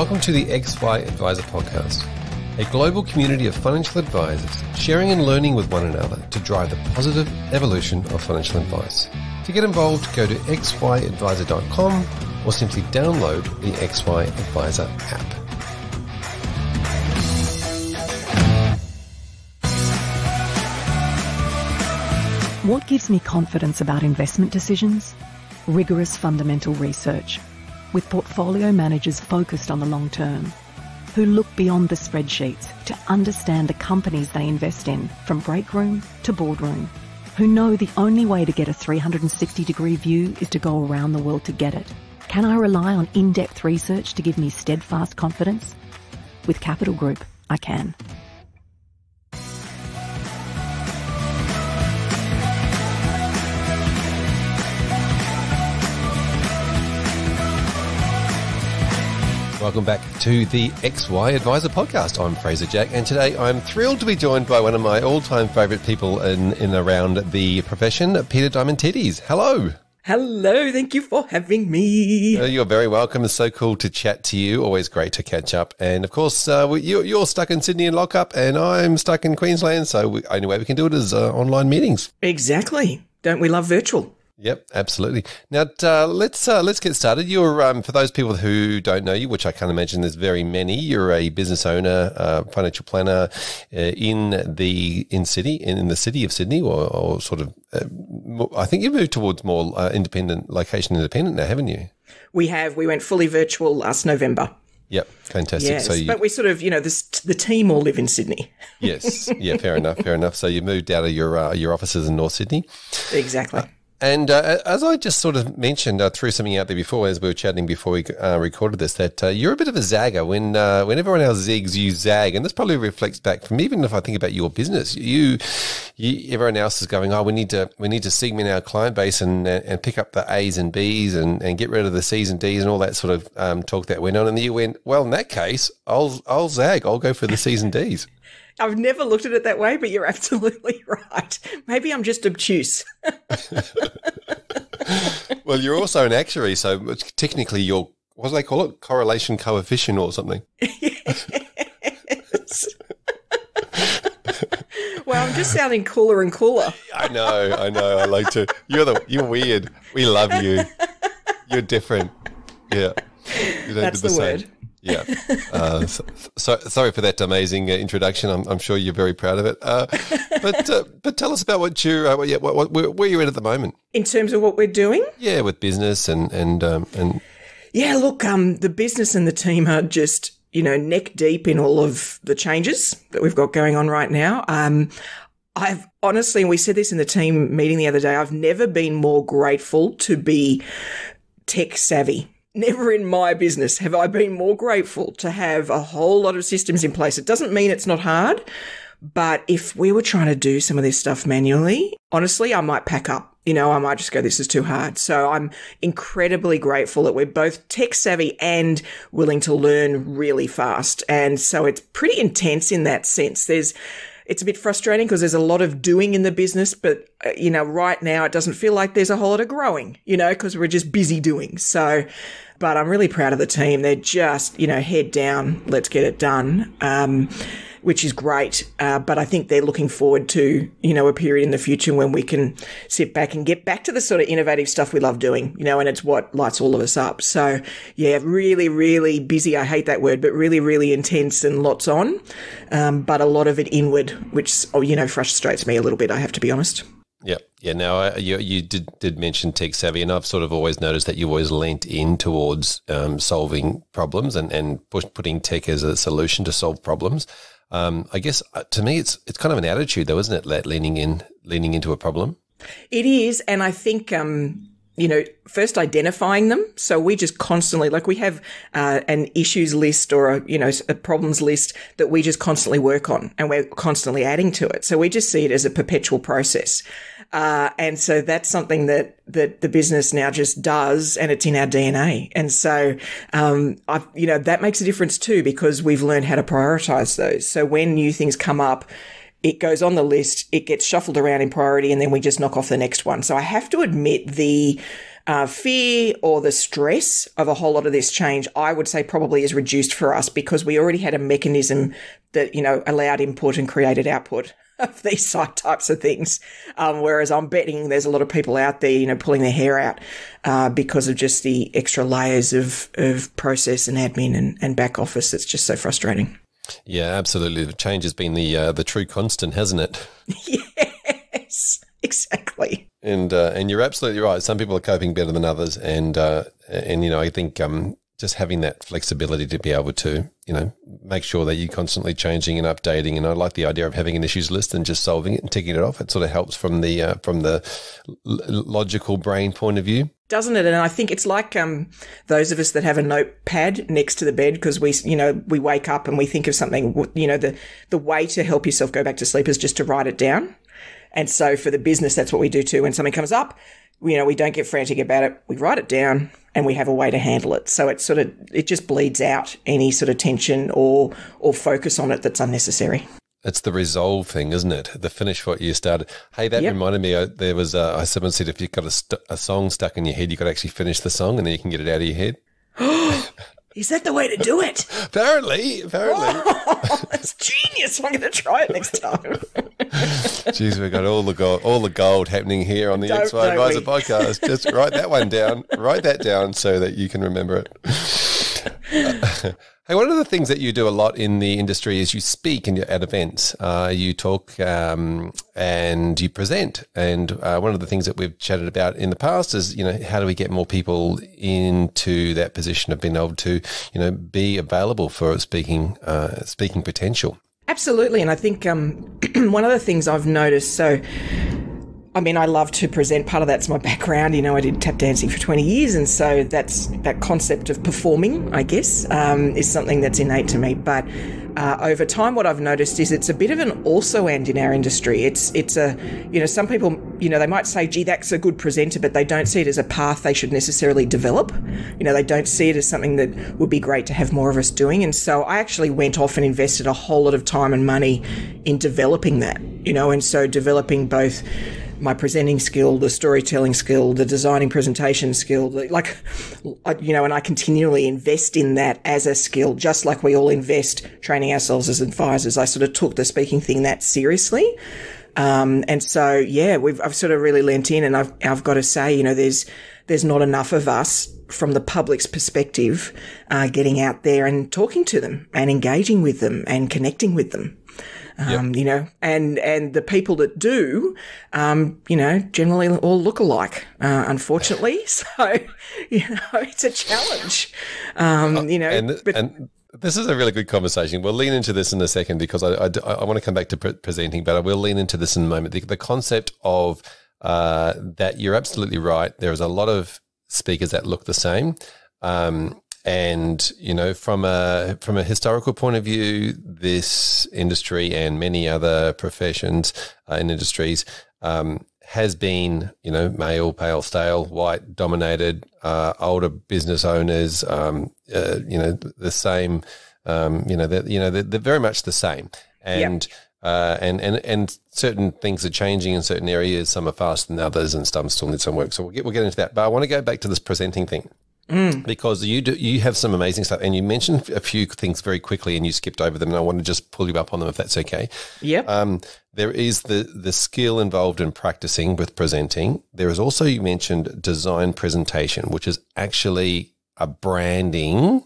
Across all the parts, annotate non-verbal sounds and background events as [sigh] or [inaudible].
Welcome to the XY Advisor Podcast, a global community of financial advisors sharing and learning with one another to drive the positive evolution of financial advice. To get involved, go to xyadvisor.com or simply download the XY Advisor app. What gives me confidence about investment decisions? Rigorous fundamental research with portfolio managers focused on the long term, who look beyond the spreadsheets to understand the companies they invest in, from break room to boardroom, who know the only way to get a 360 degree view is to go around the world to get it. Can I rely on in depth research to give me steadfast confidence? With Capital Group, I can. Welcome back to the XY Advisor Podcast. I'm Fraser Jack, and today I'm thrilled to be joined by one of my all-time favourite people in in around the profession, Peter Diamantidis. Hello. Hello, thank you for having me. Uh, you're very welcome. It's so cool to chat to you. Always great to catch up. And of course, uh, you, are stuck in Sydney in lockup, and I'm stuck in Queensland. So, only way we can do it is uh, online meetings. Exactly. Don't we love virtual? Yep, absolutely. Now uh, let's uh, let's get started. You're um, for those people who don't know you, which I can't imagine there's very many. You're a business owner, uh, financial planner uh, in the in city in, the city of Sydney, or, or sort of. Uh, I think you moved towards more uh, independent location independent now, haven't you? We have. We went fully virtual last November. Yep, fantastic. Yes, so you, but we sort of, you know, this, the team all live in Sydney. yes, yeah, fair enough, fair enough. So you moved out of your uh, your offices in North Sydney. Exactly. Uh, and uh, as I just sort of mentioned, I uh, threw something out there before as we were chatting before we uh, recorded this, that uh, you're a bit of a zagger. When uh, when everyone else zigs, you zag, and this probably reflects back from even if I think about your business, you, you everyone else is going, oh, we need to we need to segment our client base and and pick up the A's and B's and, and get rid of the C's and D's and all that sort of um, talk that went on. And you went, well, in that case, I'll I'll zag, I'll go for the C's and D's. I've never looked at it that way, but you're [laughs] absolutely right. Maybe I'm just obtuse. [laughs] well, you're also an actuary, so technically your what do they call it? Correlation coefficient or something. [laughs] yes. Well, I'm just sounding cooler and cooler. I know, I know. I like to. You're the you're weird. We love you. You're different. Yeah. That's the, the word. Yeah. Uh, so, so, sorry for that amazing uh, introduction. I'm, I'm, sure you're very proud of it. Uh, but uh, but tell us about what you uh, what, yeah, what, what, where, where you're at at the moment in terms of what we're doing. Yeah, with business and and um, and. Yeah, look, um, the business and the team are just you know neck deep in all of the changes that we've got going on right now. Um, I've honestly, and we said this in the team meeting the other day. I've never been more grateful to be tech savvy Never in my business have I been more grateful to have a whole lot of systems in place. It doesn't mean it's not hard, but if we were trying to do some of this stuff manually, honestly, I might pack up. You know, I might just go, this is too hard. So I'm incredibly grateful that we're both tech savvy and willing to learn really fast. And so it's pretty intense in that sense. There's, it's a bit frustrating because there's a lot of doing in the business, but uh, you know, right now it doesn't feel like there's a whole lot of growing, you know, because we're just busy doing. So, but I'm really proud of the team. They're just, you know, head down, let's get it done. Um, which is great. Uh, but I think they're looking forward to, you know, a period in the future when we can sit back and get back to the sort of innovative stuff we love doing, you know, and it's what lights all of us up. So yeah, really, really busy. I hate that word, but really, really intense and lots on, um, but a lot of it inward, which, oh, you know, frustrates me a little bit, I have to be honest. Yeah, Yeah. Now uh, you you did did mention tech savvy, and I've sort of always noticed that you always leant in towards um, solving problems and and push, putting tech as a solution to solve problems. Um, I guess uh, to me, it's it's kind of an attitude, though, isn't it? leaning in, leaning into a problem. It is, and I think um, you know, first identifying them. So we just constantly, like, we have uh, an issues list or a, you know, a problems list that we just constantly work on and we're constantly adding to it. So we just see it as a perpetual process. Uh, and so that's something that, that the business now just does and it's in our DNA. And so, um, I, you know, that makes a difference too because we've learned how to prioritize those. So when new things come up, it goes on the list, it gets shuffled around in priority, and then we just knock off the next one. So I have to admit the, uh, fear or the stress of a whole lot of this change, I would say probably is reduced for us because we already had a mechanism that, you know, allowed input and created output of these [laughs] types of things. Um, whereas I'm betting there's a lot of people out there, you know, pulling their hair out uh, because of just the extra layers of, of process and admin and, and back office that's just so frustrating. Yeah, absolutely. The change has been the uh, the true constant, hasn't it? [laughs] yes, exactly. And uh, and you're absolutely right. Some people are coping better than others, and uh, and you know I think um, just having that flexibility to be able to, you know, make sure that you're constantly changing and updating. And I like the idea of having an issues list and just solving it and ticking it off. It sort of helps from the uh, from the l- logical brain point of view, doesn't it? And I think it's like um, those of us that have a notepad next to the bed because we, you know, we wake up and we think of something. You know, the the way to help yourself go back to sleep is just to write it down. And so for the business, that's what we do too. When something comes up, you know, we don't get frantic about it. We write it down and we have a way to handle it. So it sort of it just bleeds out any sort of tension or or focus on it that's unnecessary. It's the resolve thing, isn't it? The finish what you started. Hey, that yep. reminded me. Uh, there was a, uh, I someone said if you've got a, st- a song stuck in your head, you've got to actually finish the song, and then you can get it out of your head. [gasps] [laughs] Is that the way to do it? apparently, apparently. Oh, [laughs] that's genius. I'm going to try it next time. [laughs] Jeez, we got all the gold, all the gold happening here on the X Y Advisor podcast. Just write that one down. Write that down so that you can remember it. [laughs] hey, one of the things that you do a lot in the industry is you speak and at events. Uh, you talk um, and you present. And uh, one of the things that we've chatted about in the past is, you know, how do we get more people into that position of being able to, you know, be available for speaking uh, speaking potential. Absolutely, and I think um, [clears throat] one of the things I've noticed so I mean, I love to present. Part of that's my background. You know, I did tap dancing for 20 years, and so that's that concept of performing, I guess, um, is something that's innate to me. But uh, over time, what I've noticed is it's a bit of an also and in our industry. It's it's a you know some people you know they might say, gee, that's a good presenter, but they don't see it as a path they should necessarily develop. You know, they don't see it as something that would be great to have more of us doing. And so I actually went off and invested a whole lot of time and money in developing that. You know, and so developing both my presenting skill, the storytelling skill, the designing presentation skill, like, you know, and I continually invest in that as a skill, just like we all invest training ourselves as advisors. I sort of took the speaking thing that seriously. Um, and so, yeah, we've, I've sort of really lent in and I've, I've got to say, you know, there's, there's not enough of us from the public's perspective, uh, getting out there and talking to them and engaging with them and connecting with them um, yep. you know, and and the people that do, um, you know, generally all look alike, uh, unfortunately. [laughs] so, you know, it's a challenge, um, uh, you know. And, but- and- this is a really good conversation. We'll lean into this in a second because I, I, I want to come back to pre- presenting, but I will lean into this in a moment. The, the concept of uh, that you're absolutely right. There is a lot of speakers that look the same. Um, and you know, from a from a historical point of view, this industry and many other professions and uh, industries um, has been, you know, male, pale, stale, white dominated, uh, older business owners, um, uh, you know, the same, um, you know, they're, you know, they're, they're, very much the same. And, yeah. uh, and, and, and certain things are changing in certain areas. Some are faster than others and some still need some work. So we'll get, we'll get into that. But I want to go back to this presenting thing. Mm. Because you do, you have some amazing stuff, and you mentioned a few things very quickly, and you skipped over them. And I want to just pull you up on them if that's okay. Yeah. Um, there is the the skill involved in practicing with presenting. There is also you mentioned design presentation, which is actually a branding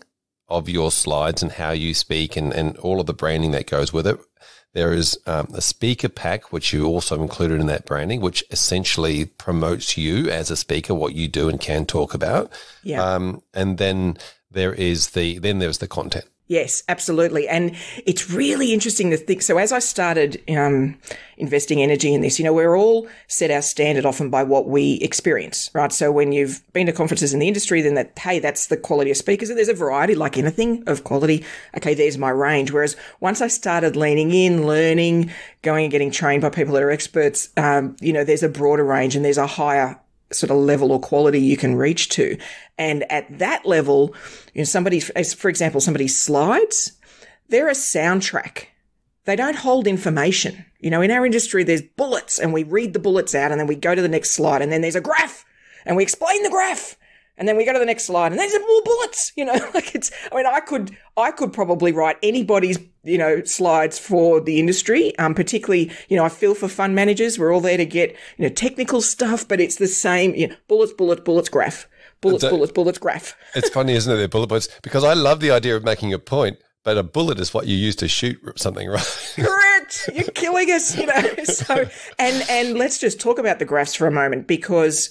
of your slides and how you speak and, and all of the branding that goes with it. There is um, a speaker pack, which you also included in that branding, which essentially promotes you as a speaker, what you do and can talk about. Yeah. Um, and then there is the then there's the content. Yes, absolutely. And it's really interesting to think. So as I started um, investing energy in this, you know, we're all set our standard often by what we experience, right? So when you've been to conferences in the industry, then that, hey, that's the quality of speakers. And there's a variety, like anything of quality. Okay, there's my range. Whereas once I started leaning in, learning, going and getting trained by people that are experts, um, you know, there's a broader range and there's a higher sort of level or quality you can reach to. And at that level, you know, somebody, for example, somebody slides, they're a soundtrack. They don't hold information. You know, in our industry, there's bullets and we read the bullets out and then we go to the next slide and then there's a graph and we explain the graph and then we go to the next slide, and there's more bullets. You know, [laughs] like it's. I mean, I could, I could probably write anybody's, you know, slides for the industry. Um, particularly, you know, I feel for fund managers. We're all there to get, you know, technical stuff, but it's the same. You know, bullets, bullets, bullets, graph, bullets, bullets, bullets, graph. [laughs] it's funny, isn't it? They're bullet points because I love the idea of making a point, but a bullet is what you use to shoot something, [laughs] right? Correct. You're killing us, you know. So, and and let's just talk about the graphs for a moment because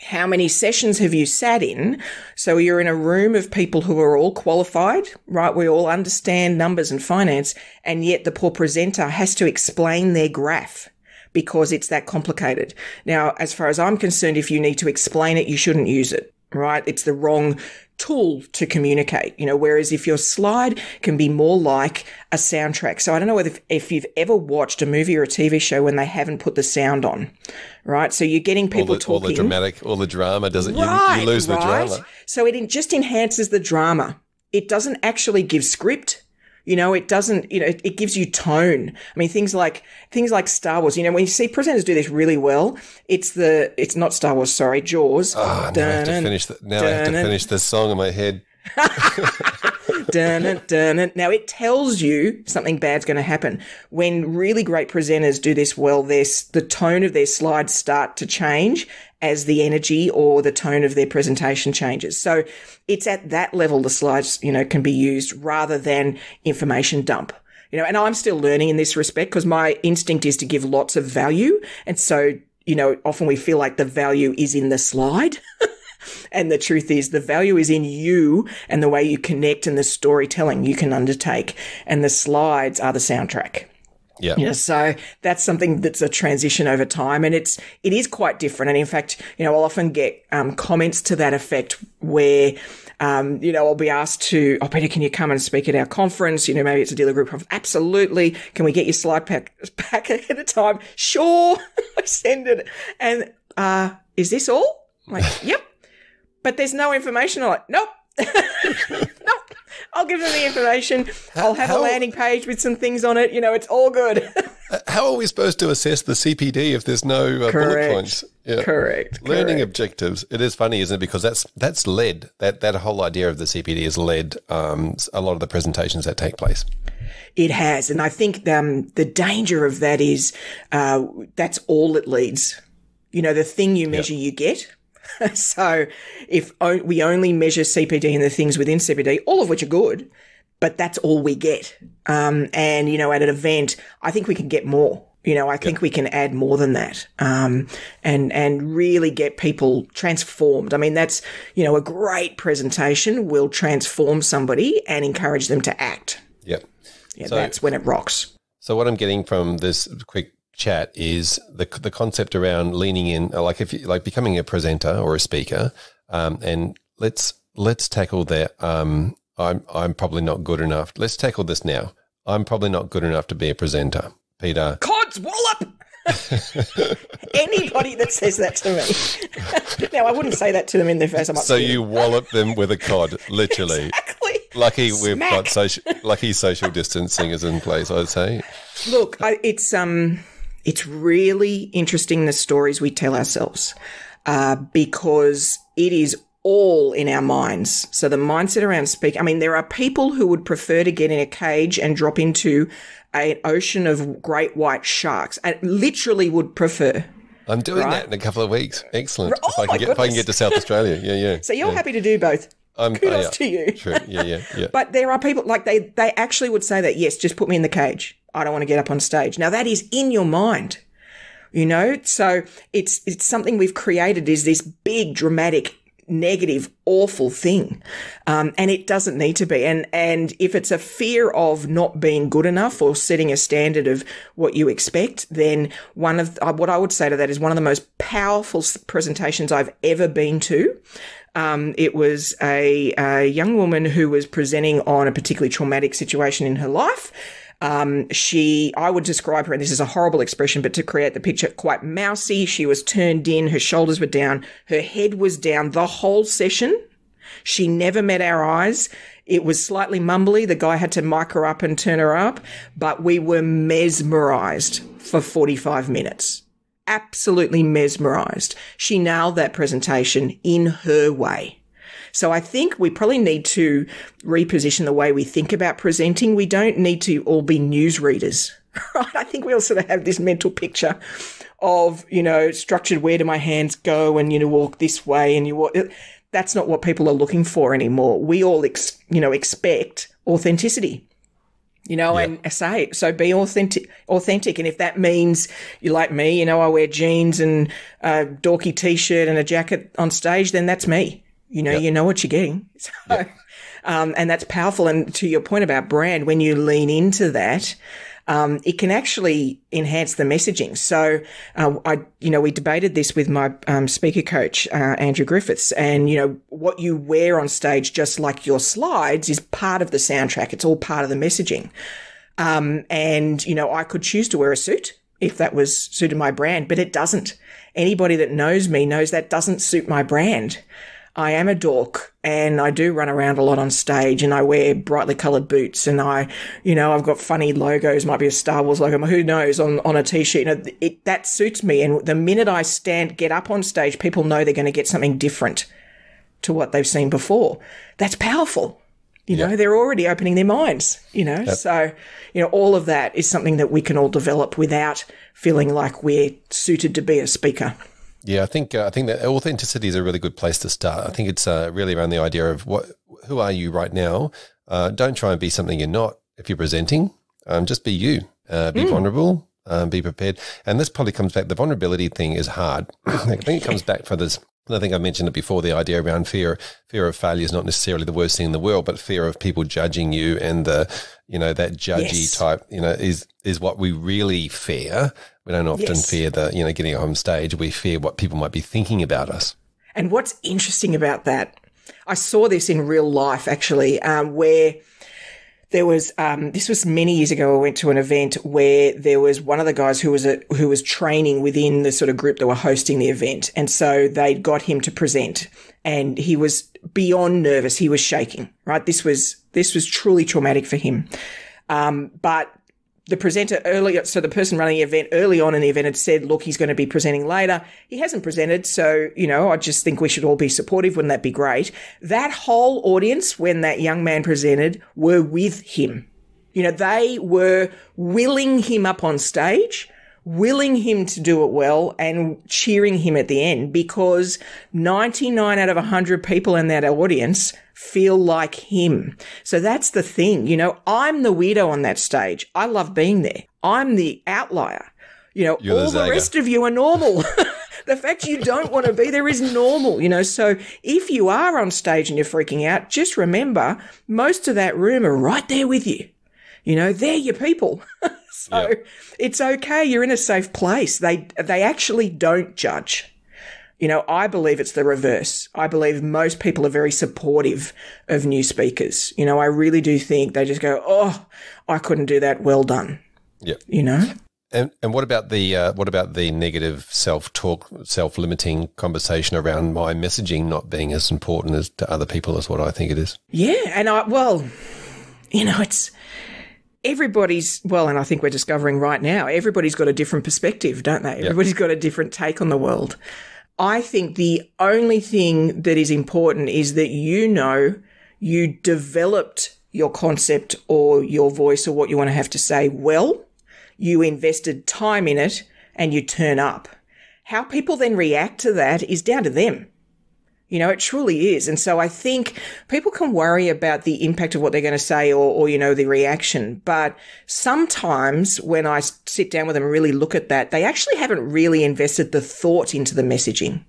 how many sessions have you sat in? So you're in a room of people who are all qualified, right? We all understand numbers and finance, and yet the poor presenter has to explain their graph because it's that complicated. Now, as far as I'm concerned, if you need to explain it, you shouldn't use it, right? It's the wrong tool to communicate, you know, whereas if your slide can be more like a soundtrack. So I don't know if, if you've ever watched a movie or a TV show when they haven't put the sound on, right? So you're getting people all the, talking. All the dramatic, all the drama doesn't, right, you, you lose right? the drama. So it just enhances the drama. It doesn't actually give script. You know, it doesn't, you know, it, it gives you tone. I mean, things like, things like Star Wars, you know, when you see presenters do this really well, it's the, it's not Star Wars, sorry, Jaws. Oh, now I have to finish the, now I have to finish the song in my head. [laughs] dun, dun, now it tells you something bad's going to happen. When really great presenters do this well, the tone of their slides start to change as the energy or the tone of their presentation changes. So it's at that level the slides, you know, can be used rather than information dump you know, and I'm still learning in this respect because my instinct is to give lots of value. And so, you know, often we feel like the value is in the slide. [laughs] and the truth is the value is in you and the way you connect and the storytelling you can undertake. And the slides are the soundtrack. Yeah. You know, so that's something that's a transition over time, and it's it is quite different. And in fact, you know, I'll often get um, comments to that effect where. Um, you know, I'll be asked to, oh, Peter, can you come and speak at our conference? You know, maybe it's a dealer group. Conference. Absolutely. Can we get your slide pack pack ahead of time? Sure. [laughs] I send it. And, uh, is this all? I'm like, yep but there's no information on it. Nope. [laughs] nope. I'll give them the information. How, I'll have how, a landing page with some things on it. You know, it's all good. [laughs] Uh, how are we supposed to assess the CPD if there's no uh, bullet points? Yeah. Correct. Learning correct. objectives. It is funny, isn't it? Because that's that's led that that whole idea of the CPD has led um, a lot of the presentations that take place. It has, and I think um, the danger of that is uh, that's all it leads. You know, the thing you measure, yep. you get [laughs] so if we only measure CPD and the things within CPD, all of which are good, but that's all we get. Um, and, you know, at an event, I think we can get more. You know, I think yep. we can add more than that, um, and and really get people transformed. I mean, that's you know a great presentation will transform somebody and encourage them to act. Yep. Yeah, so, that's when it rocks. So what I'm getting from this quick chat is the, the concept around leaning in, uh, like if you, like becoming a presenter or a speaker, um, and let's let's tackle that. Um, I'm I'm probably not good enough. Let's tackle this now. I'm probably not good enough to be a presenter, Peter. Cod's wallop. [laughs] Anybody that says that to me. [laughs] now, I wouldn't say that to them in their face. I'm so you wallop them with a cod, [laughs] literally. exactly. Lucky Smack. we've got social, lucky social distancing is in place. I'd say. Look, I, it's um, it's really interesting the stories we tell ourselves uh, because it is all in our minds. So the mindset around speak. I mean, there are people who would prefer to get in a cage and drop into an ocean of great white sharks. I literally would prefer. I'm doing right? that in a couple of weeks. Excellent. Oh if, I oh can get, goodness. if I can get to South Australia. Yeah, yeah. [laughs] so you're yeah. happy to do both. I'm, Kudos yeah. Uh, to you. True. Yeah, yeah, yeah. [laughs] but there are people like they they actually would say that. Yes, just put me in the cage. I don't want to get up on stage. Now that is in your mind, you know? So it's, it's something we've created is this big dramatic negative, awful thing. Um, and it doesn't need to be. And, and if it's a fear of not being good enough or setting a standard of what you expect, then one of, uh, what I would say to that is one of the most powerful presentations I've ever been to. Um, it was a, a young woman who was presenting on a particularly traumatic situation in her life um, she, I would describe her, and this is a horrible expression, but to create the picture, quite mousy. She was turned in, her shoulders were down, her head was down the whole session. She never met our eyes. It was slightly mumbly. The guy had to mic her up and turn her up, but we were mesmerized for 45 minutes. Absolutely mesmerized. She nailed that presentation in her way. So I think we probably need to reposition the way we think about presenting. We don't need to all be news readers, [laughs] right? I think we all sort of have this mental picture of, you know, structured where do my hands go and, you know, walk this way and you walk. That's not what people are looking for anymore. We all, ex- you know, expect authenticity you know, yep. and say it. So be authentic, authentic. And if that means you like me, you know, I wear jeans and a dorky t-shirt and a jacket on stage, then that's me. You know, yep. you know what you're getting. [laughs] So, yep. um, and that's powerful. And to your point about brand, when you lean into that, um, it can actually enhance the messaging. So, uh, I, you know, we debated this with my um, speaker coach, uh, Andrew Griffiths, and you know, what you wear on stage, just like your slides, is part of the soundtrack. It's all part of the messaging. Um, and you know, I could choose to wear a suit if that was suited my brand, but it doesn't. Anybody that knows me knows that doesn't suit my brand. I am a dork and I do run around a lot on stage and I wear brightly coloured boots and I, you know, I've got funny logos, might be a Star Wars logo, who knows, on, on a t-shirt. You know, it, that suits me. And the minute I stand, get up on stage, people know they're going to get something different to what they've seen before. That's powerful. You yep. know, they're already opening their minds, you know. Yep. So, you know, all of that is something that we can all develop without feeling like we're suited to be a speaker. Yeah, I think uh, I think that authenticity is a really good place to start. I think it's uh, really around the idea of what who are you right now. Uh, don't try and be something you're not if you're presenting. Um, just be you. Uh, be mm. vulnerable. Um, be prepared. And this probably comes back. The vulnerability thing is hard. [clears throat] I think it comes back for this. I think I mentioned it before. The idea around fear, fear of failure is not necessarily the worst thing in the world, but fear of people judging you and the, you know, that judgy yes. type, you know, is is what we really fear we don't often yes. fear the, you know, getting on stage. We fear what people might be thinking about us. And what's interesting about that, I saw this in real life actually, um, where there was um, this was many years ago. I went to an event where there was one of the guys who was a, who was training within the sort of group that were hosting the event, and so they got him to present, and he was beyond nervous. He was shaking. Right, this was this was truly traumatic for him. Um, but the presenter earlier, so the person running the event early on in the event had said, look, he's going to be presenting later. He hasn't presented. So, you know, I just think we should all be supportive. Wouldn't that be great? That whole audience, when that young man presented, were with him. You know, they were willing him up on stage willing him to do it well and cheering him at the end because 99 out of 100 people in that audience feel like him. So that's the thing. You know, I'm the weirdo on that stage. I love being there. I'm the outlier. You know, You're all the, the rest of you are normal. [laughs] the fact you don't want to be there is normal, you know. So if you are on stage and you're freaking out, just remember most of that room are right there with you. You know, they're your people. [laughs] So yep. it's okay. You're in a safe place. They they actually don't judge. You know, I believe it's the reverse. I believe most people are very supportive of new speakers. You know, I really do think they just go, "Oh, I couldn't do that. Well done." Yeah. You know. And and what about the uh, what about the negative self talk, self limiting conversation around my messaging not being as important as to other people as what I think it is? Yeah, and I well, you know, it's everybody's well, and I think we're discovering right now, everybody's got a different perspective, don't they? Everybody's got a different take on the world. I think the only thing that is important is that you know you developed your concept or your voice or what you want to have to say well, you invested time in it and you turn up. How people then react to that is down to them. You know, it truly is. And so I think people can worry about the impact of what they're going to say or, or, you know, the reaction. But sometimes when I sit down with them and really look at that, they actually haven't really invested the thought into the messaging.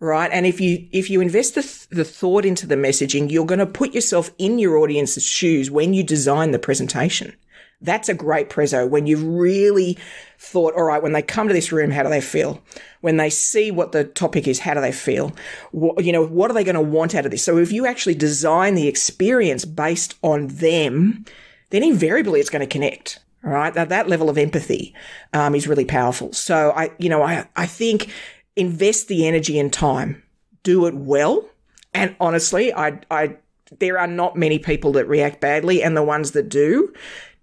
Right. And if you, if you invest the, th- the thought into the messaging, you're going to put yourself in your audience's shoes when you design the presentation. That's a great prezzo when you've really thought, all right, when they come to this room, how do they feel? When they see what the topic is, how do they feel? What, you know, what are they going to want out of this? So if you actually design the experience based on them, then invariably it's going to connect. Right? That that level of empathy um, is really powerful. So I, you know, I, I think invest the energy and time, do it well. And honestly, I, I, there are not many people that react badly, and the ones that do,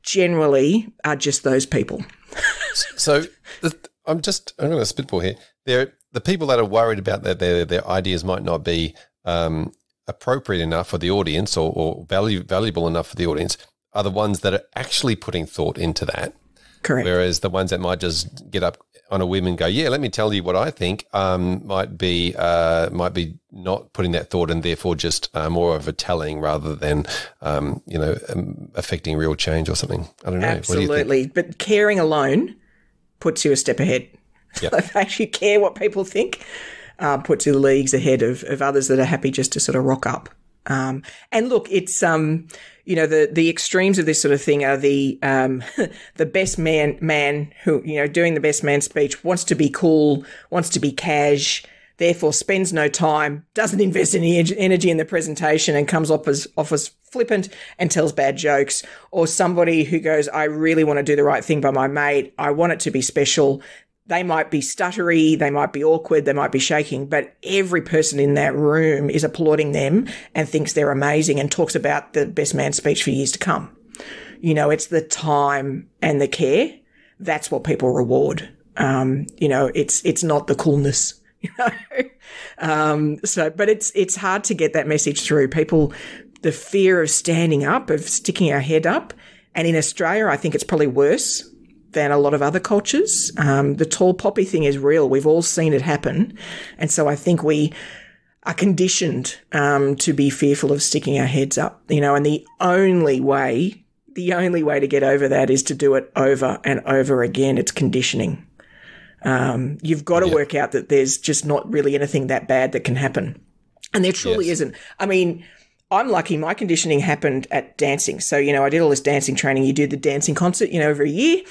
generally are just those people. so I'm just I'm going to spitball here. the people that are worried about that their their ideas might not be um, appropriate enough for the audience or, or value, valuable enough for the audience are the ones that are actually putting thought into that. Correct. Whereas the ones that might just get up on a whim and go, yeah, let me tell you what I think, um, might be uh, might be not putting that thought and therefore just uh, more of a telling rather than um, you know um, affecting real change or something. I don't know. Absolutely, do but caring alone puts you a step ahead. Yep. [laughs] the care what people think uh, puts you leagues ahead of, of others that are happy just to sort of rock up. Um, and look, it's um, you know the the extremes of this sort of thing are the um, [laughs] the best man man who you know doing the best man speech wants to be cool, wants to be cash, therefore spends no time, doesn't invest any energy in the presentation, and comes off as off as flippant and tells bad jokes, or somebody who goes, "I really want to do the right thing by my mate. I want it to be special they might be stuttery, they might be awkward, they might be shaking, but every person in that room is applauding them and thinks they're amazing and talks about the best man speech for years to come. You know, it's the time and the care. That's what people reward. Um, you know, it's, it's not the coolness. [laughs] You know, um, so, but it's, it's hard to get that message through. People, the fear of standing up, of sticking our head up. And in Australia, I think it's probably worse than a lot of other cultures. Um, the tall poppy thing is real. We've all seen it happen. And so I think we are conditioned um, to be fearful of sticking our heads up, you know, and the only way, the only way to get over that is to do it over and over again. It's conditioning. Um, you've got to work out that there's just not really anything that bad that can happen. And there truly yes. isn't. I mean, I'm lucky my conditioning happened at dancing. So, you know, I did all this dancing training. You do the dancing concert, you know, every year.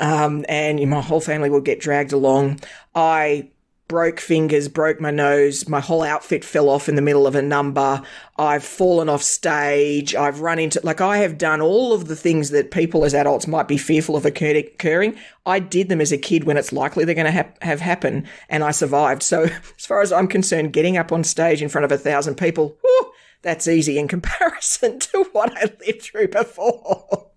Um, and my whole family would get dragged along. I broke fingers, broke my nose, my whole outfit fell off in the middle of a number. I've fallen off stage. I've run into, like, I have done all of the things that people as adults might be fearful of occurring. I did them as a kid when it's likely they're going to ha- have happen, and I survived. So, [laughs] as far as I'm concerned, getting up on stage in front of a thousand people, that's easy in [laughs] comparison to what I lived through before.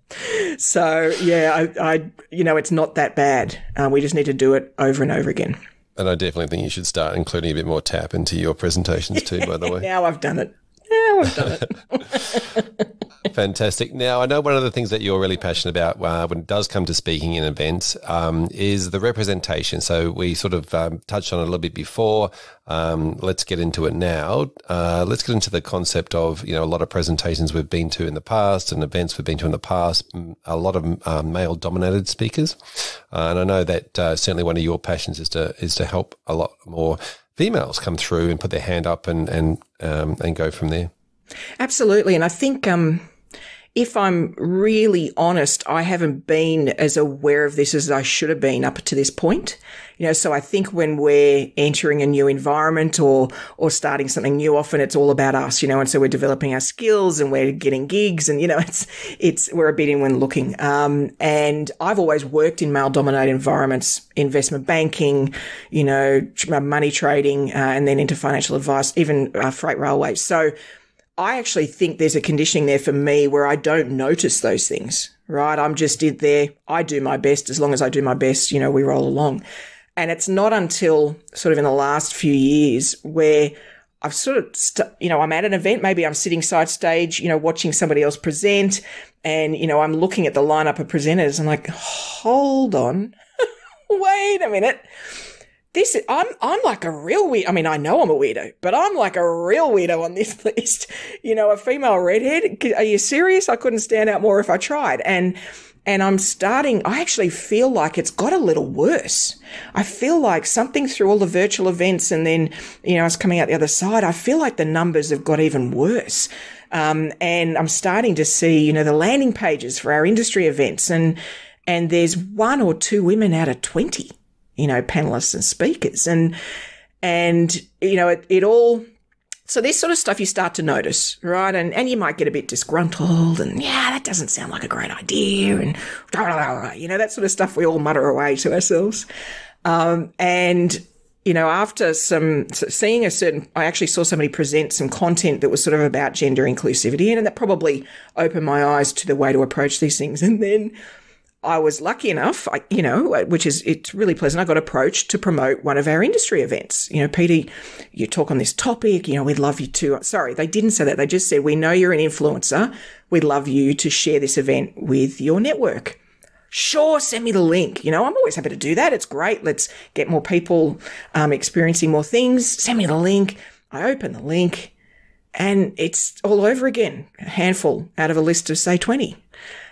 so yeah, I, I, you know, it's not that bad. Uh, we just need to do it over and over again. And I definitely think you should start including a bit more tap into your presentations too. by the [laughs] way, now I've done it. Yeah, we've done it. [laughs] Fantastic. Now, I know one of the things that you're really passionate about uh, when it does come to speaking in events um, is the representation. So we sort of um, touched on it a little bit before. Um, let's get into it now. Uh, let's get into the concept of you know a lot of presentations we've been to in the past and events we've been to in the past. A lot of uh, male-dominated speakers, uh, and I know that uh, certainly one of your passions is to is to help a lot more females come through and put their hand up and and um, and go from there. Absolutely, and I think um, if I'm really honest, I haven't been as aware of this as I should have been up to this point. You know, so I think when we're entering a new environment or or starting something new, often it's all about us, you know, and so we're developing our skills and we're getting gigs and you know, [laughs] it's it's we're a bit in when looking. Um, and I've always worked in male dominated environments, investment banking, you know, money trading, uh, and then into financial advice, even uh, freight railways. So I actually think there's a conditioning there for me where I don't notice those things, right? I'm just in there. I do my best. As long as I do my best, you know, we roll along. And it's not until sort of in the last few years where I've sort of, st- you know, I'm at an event, maybe I'm sitting side stage, you know, watching somebody else present and, you know, I'm looking at the lineup of presenters. I'm like, hold on, [laughs] wait a minute this is, I'm I'm like a real weird. I mean, I know I'm a weirdo, but I'm like a real weirdo on this [laughs] list. You know, a female redhead. Are you serious? I couldn't stand out more if I tried. And and I'm starting. I actually feel like it's got a little worse. I feel like something through all the virtual events, and then you know, I was coming out the other side. I feel like the numbers have got even worse. Um, and I'm starting to see, you know, the landing pages for our industry events, and and there's one or two women out of twenty you know, panelists and speakers. And, and, you know, it, it all, so this sort of stuff you start to notice, right? And, and you might get a bit disgruntled and yeah, that doesn't sound like a great idea. And, blah, blah, blah, you know, that sort of stuff we all mutter away to ourselves. Um, and, you know, after some seeing a certain, I actually saw somebody present some content that was sort of about gender inclusivity, and that probably opened my eyes to the way to approach these things. [laughs] And then I was lucky enough, I, you know, uh, which is it's really pleasant. I got approached to promote one of our industry events. You know, Petey, you talk on this topic. You know, we'd love you to. Sorry, they didn't say that. They just said we know you're an influencer. We'd love you to share this event with your network. Sure, send me the link. You know, I'm always happy to do that. It's great. Let's get more people um, experiencing more things. Send me the link. I open the link, and it's all over again. A handful out of a list of say twenty.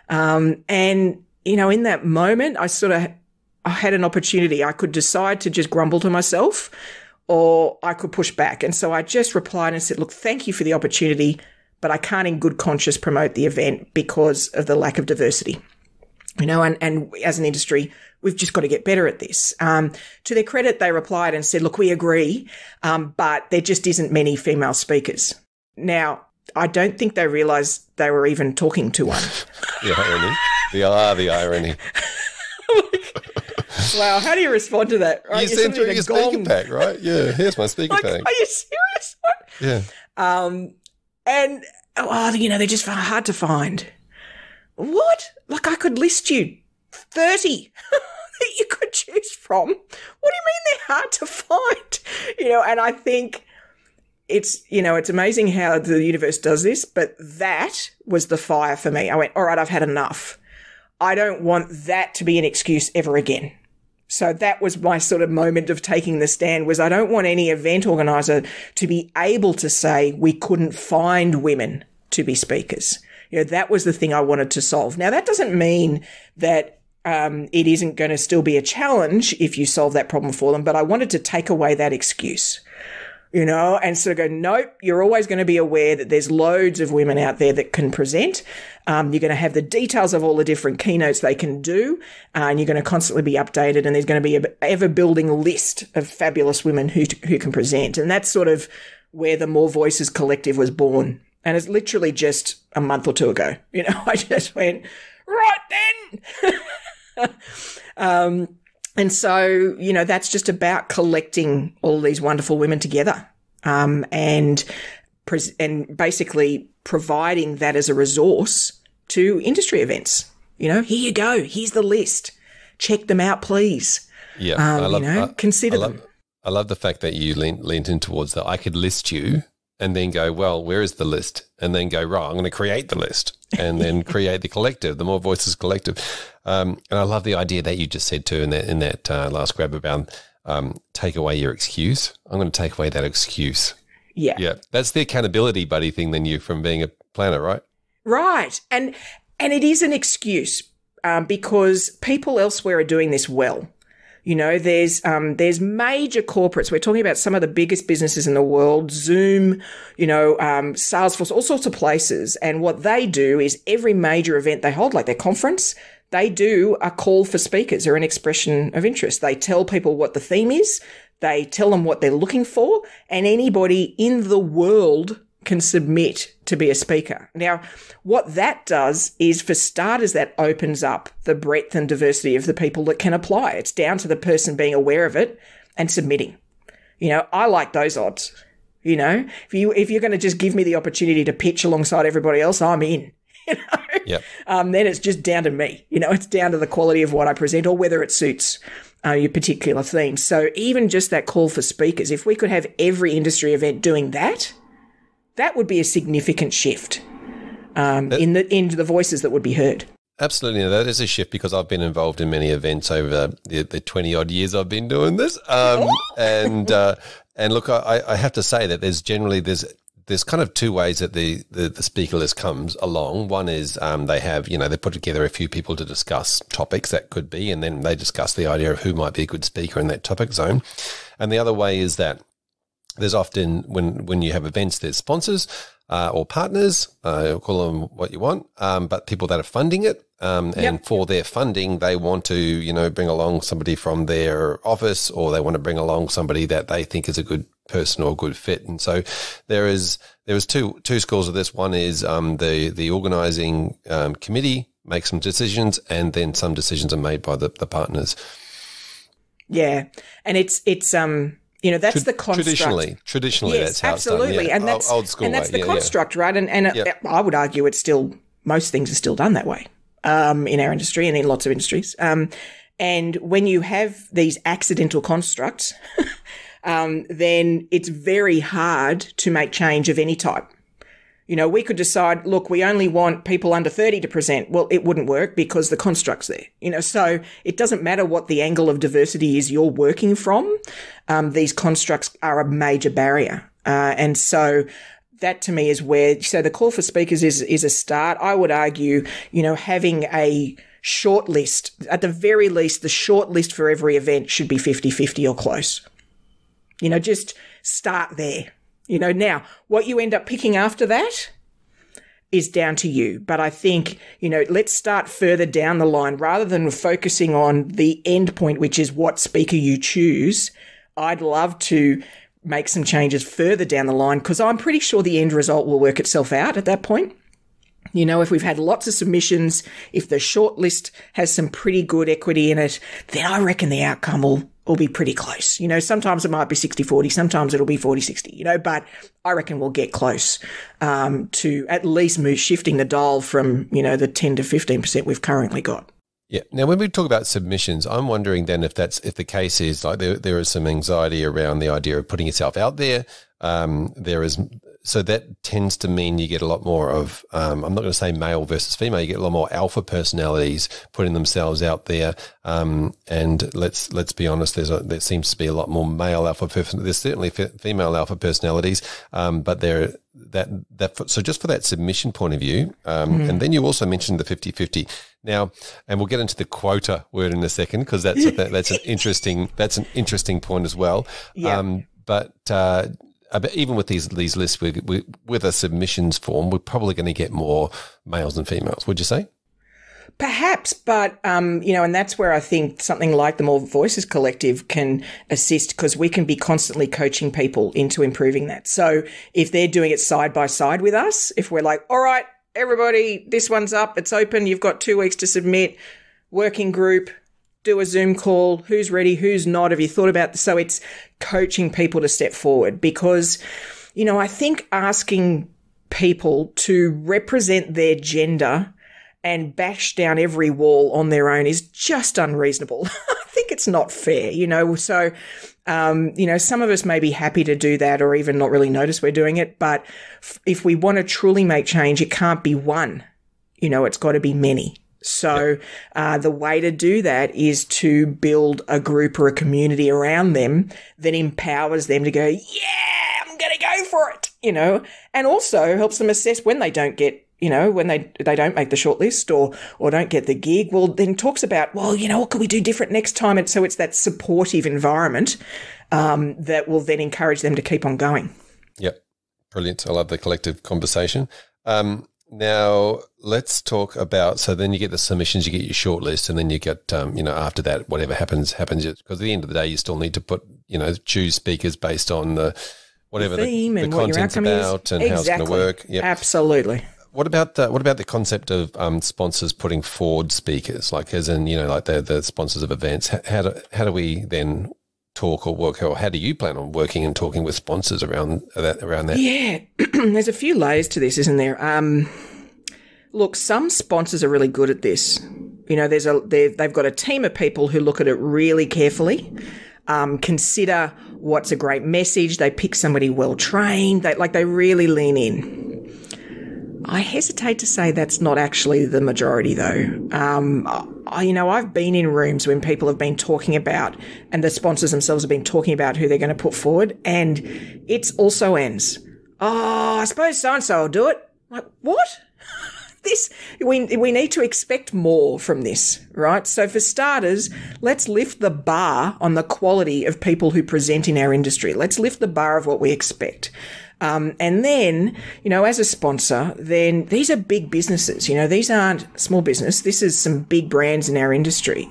Um, and you know, in that moment, I sort of I had an opportunity. I could decide to just grumble to myself or I could push back. And so I just replied and said, look, thank you for the opportunity, but I can't in good conscience promote the event because of the lack of diversity. You know, and, and as an industry, we've just got to get better at this. Um, to their credit, they replied and said, look, we agree, um, but there just isn't many female speakers. Now, I don't think they realised they were even talking to one. [laughs] the irony. The, ah, the irony. [laughs] wow, how do you respond to that? Right? You are send through your gong. speaker pack, right? Yeah, here's my speaker [laughs] like, pack. Are you serious? What? Yeah. Um, and oh, you know, they're just hard to find. What? Like I could list you thirty that you could choose from. What do you mean they're hard to find? You know, and I think it's you know it's amazing how the universe does this but that was the fire for me i went all right i've had enough i don't want that to be an excuse ever again so that was my sort of moment of taking the stand was i don't want any event organizer to be able to say we couldn't find women to be speakers you know that was the thing i wanted to solve now that doesn't mean that um, it isn't going to still be a challenge if you solve that problem for them but i wanted to take away that excuse you know, and sort of go, nope, you're always going to be aware that there's loads of women out there that can present. Um, you're going to have the details of all the different keynotes they can do, uh, and you're going to constantly be updated. And there's going to be an ever building list of fabulous women who, who can present. And that's sort of where the More Voices Collective was born. And it's literally just a month or two ago. You know, [laughs] I just went, right then. [laughs] um, and so, you know, that's just about collecting all these wonderful women together um, and and basically providing that as a resource to industry events. You know, here you go. Here's the list. Check them out, please. Yeah, um, I love. You know, I, consider I love, them. I love the fact that you leaned in towards that. I could list you and then go, well, where is the list? And then go, right, I'm going to create the list and then create the collective, the More Voices Collective. Um, and I love the idea that you just said too in that in that uh, last grab about um, take away your excuse. I'm going to take away that excuse. Yeah, yeah. That's the accountability buddy thing. Then you from being a planner, right? Right, and and it is an excuse um, because people elsewhere are doing this well. You know, there's um, there's major corporates. We're talking about some of the biggest businesses in the world, Zoom, you know, um, Salesforce, all sorts of places. And what they do is every major event they hold, like their conference, they do a call for speakers or an expression of interest. They tell people what the theme is, they tell them what they're looking for, and anybody in the world can submit to be a speaker. Now, what that does is for starters, that opens up the breadth and diversity of the people that can apply. It's down to the person being aware of it and submitting. You know, I like those odds. You know, if you if you're going to just give me the opportunity to pitch alongside everybody else, I'm in. [laughs] You know? yep. um, then it's just down to me. You know, it's down to the quality of what I present or whether it suits uh, your particular theme. So even just that call for speakers, if we could have every industry event doing that, that would be a significant shift um, that, in the in the voices that would be heard. Absolutely, that is a shift because I've been involved in many events over the, the twenty odd years I've been doing this, um, [laughs] and uh, and look, I, I have to say that there's generally there's there's kind of two ways that the, the, the speaker list comes along. One is um, they have, you know, they put together a few people to discuss topics that could be, and then they discuss the idea of who might be a good speaker in that topic zone. And the other way is that there's often when when you have events there's sponsors uh, or partners, uh, call them what you want, um, but people that are funding it. Um, and yep. for their funding, they want to, you know, bring along somebody from their office or they want to bring along somebody that they think is a good person or a good fit. And so there is there is two two schools of this. One is um, the the organizing um, committee makes some decisions, and then some decisions are made by the, the partners. Yeah, and it's it's um you know, that's Tra- the construct. Traditionally, traditionally, yes, that's how absolutely, yeah. and that's o- old school, and that's way. the yeah, construct, yeah. right? And and yep. I would argue it's still most things are still done that way um, in our industry and in lots of industries. Um, and when you have these accidental constructs, [laughs] um, then it's very hard to make change of any type. You know, we could decide, look, we only want people under 30 to present. Well, it wouldn't work because the construct's there. You know, so it doesn't matter what the angle of diversity is you're working from. Um, these constructs are a major barrier. Uh, and so that to me is where, so the call for speakers is, is a start. I would argue, you know, having a, short list, at the very least, the short list for every event should be 50 50 or close. You know, just start there. You know, now what you end up picking after that is down to you. But I think, you know, let's start further down the line rather than focusing on the end point, which is what speaker you choose. I'd love to make some changes further down the line because I'm pretty sure the end result will work itself out at that point. You know, if we've had lots of submissions, if the shortlist has some pretty good equity in it, then I reckon the outcome will will be pretty close. You know, sometimes it might be 60 40, sometimes it'll be 40 60, you know, but I reckon we'll get close um, to at least move shifting the dial from, you know, the 10 to 15% we've currently got. Yeah. Now, when we talk about submissions, I'm wondering then if that's if the case is like there, there is some anxiety around the idea of putting yourself out there. Um, there is so that tends to mean you get a lot more of um, i'm not going to say male versus female you get a lot more alpha personalities putting themselves out there um, and let's let's be honest there's a, there seems to be a lot more male alpha there's certainly female alpha personalities um, but there that that so just for that submission point of view mm and then you also mentioned the 50-50 now and we'll get into the quota word in a second because that's a, that's an [laughs] interesting that's an interesting point as well yeah. Um, but uh, even with these these lists, we, with a submissions form, we're probably going to get more males than females. Would you say? Perhaps, but um, you know, and that's where I think something like the More Voices Collective can assist because we can be constantly coaching people into improving that. So if they're doing it side by side with us, if we're like, all right, everybody, this one's up, it's open, you've got two weeks to submit, working group, do a Zoom call, who's ready, who's not, have you thought about this? So it's coaching people to step forward because, you know, I think asking people to represent their gender and bash down every wall on their own is just unreasonable. [laughs] I think it's not fair, you know. So, um, you know, some of us may be happy to do that or even not really notice we're doing it. But if we want to truly make change, it can't be one, you know, it's got to be many. So uh, the way to do that is to build a group or a community around them that empowers them to go, yeah, I'm going to go for it, you know, and also helps them assess when they don't get you know, when they they don't make the shortlist or or don't get the gig, well, then talks about, well, you know, what can we do different next time? And so it's that supportive environment um, that will then encourage them to keep on going. Yep, brilliant. I love the collective conversation. Um, now let's talk about. So then you get the submissions, you get your shortlist, and then you get um, you know after that whatever happens happens. Because at the end of the day, you still need to put you know choose speakers based on the whatever the theme the, the and what about is. and exactly. how it's going to work. Yep. Absolutely. What about the, what about the concept of um, sponsors putting forward speakers, like as in you know like the the sponsors of events? How, how do how do we then talk or work or how do you plan on working and talking with sponsors around that around that yeah [clears throat] there's a few layers to this isn't there um, look some sponsors are really good at this you know there's a they've got a team of people who look at it really carefully um, consider what's a great message they pick somebody well trained they like they really lean in I hesitate to say that's not actually the majority, though. Um, I, you know, I've been in rooms when people have been talking about, and the sponsors themselves have been talking about who they're going to put forward, and it's also ends. Oh, I suppose so and so will do it. like, what? [laughs] this we we need to expect more from this, right? So for starters, let's lift the bar on the quality of people who present in our industry. Let's lift the bar of what we expect. Um, and then, you know, as a sponsor, then these are big businesses. You know, these aren't small business. This is some big brands in our industry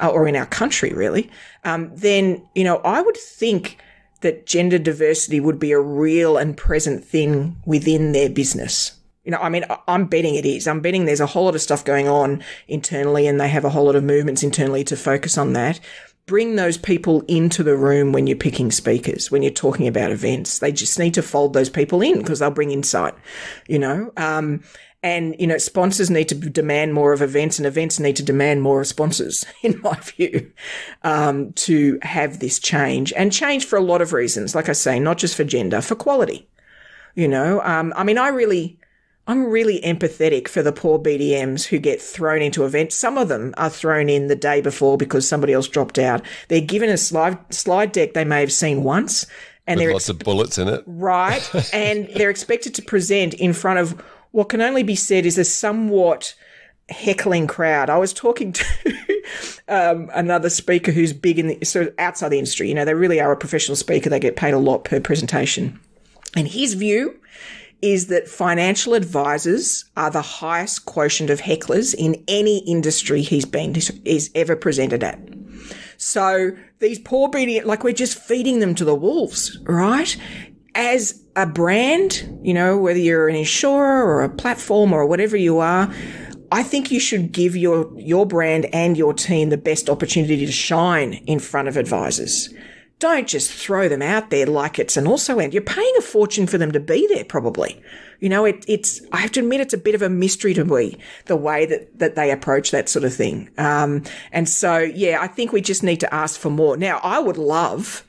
uh, or in our country, really. Um, then, you know, I would think that gender diversity would be a real and present thing within their business. You know, I mean, I'm betting it is. I'm betting there's a whole lot of stuff going on internally and they have a whole lot of movements internally to focus on that bring those people into the room when you're picking speakers, when you're talking about events. They just need to fold those people in because they'll bring insight, you know. Um, and you know, sponsors need to demand more of events, and events need to demand more of sponsors, [laughs] in my view, um, to have this change and change for a lot of reasons. Like I say, not just for gender, for quality. You know, um, I mean, I really I'm really empathetic for the poor BDMs who get thrown into events. Some of them are thrown in the day before because somebody else dropped out. They're given a slide slide deck they may have seen once, and there's lots ex- of bullets in it, right? [laughs] and they're expected to present in front of what can only be said is a somewhat heckling crowd. I was talking to [laughs] um, another speaker who's big in the, sort of outside the industry. You know, they really are a professional speaker. They get paid a lot per presentation, and his view is that financial advisors are the highest quotient of hecklers in any industry he's been is ever presented at. So these poor being like we're just feeding them to the wolves, right? As a brand, you know, whether you're an insurer or a platform or whatever you are, I think you should give your, your brand and your team the best opportunity to shine in front of advisors. Don't just throw them out there like it's an also and you're paying a fortune for them to be there probably. You know, it, it's, I have to admit, it's a bit of a mystery to me, the way that, that they approach that sort of thing. Um, and so, yeah, I think we just need to ask for more. Now, I would love,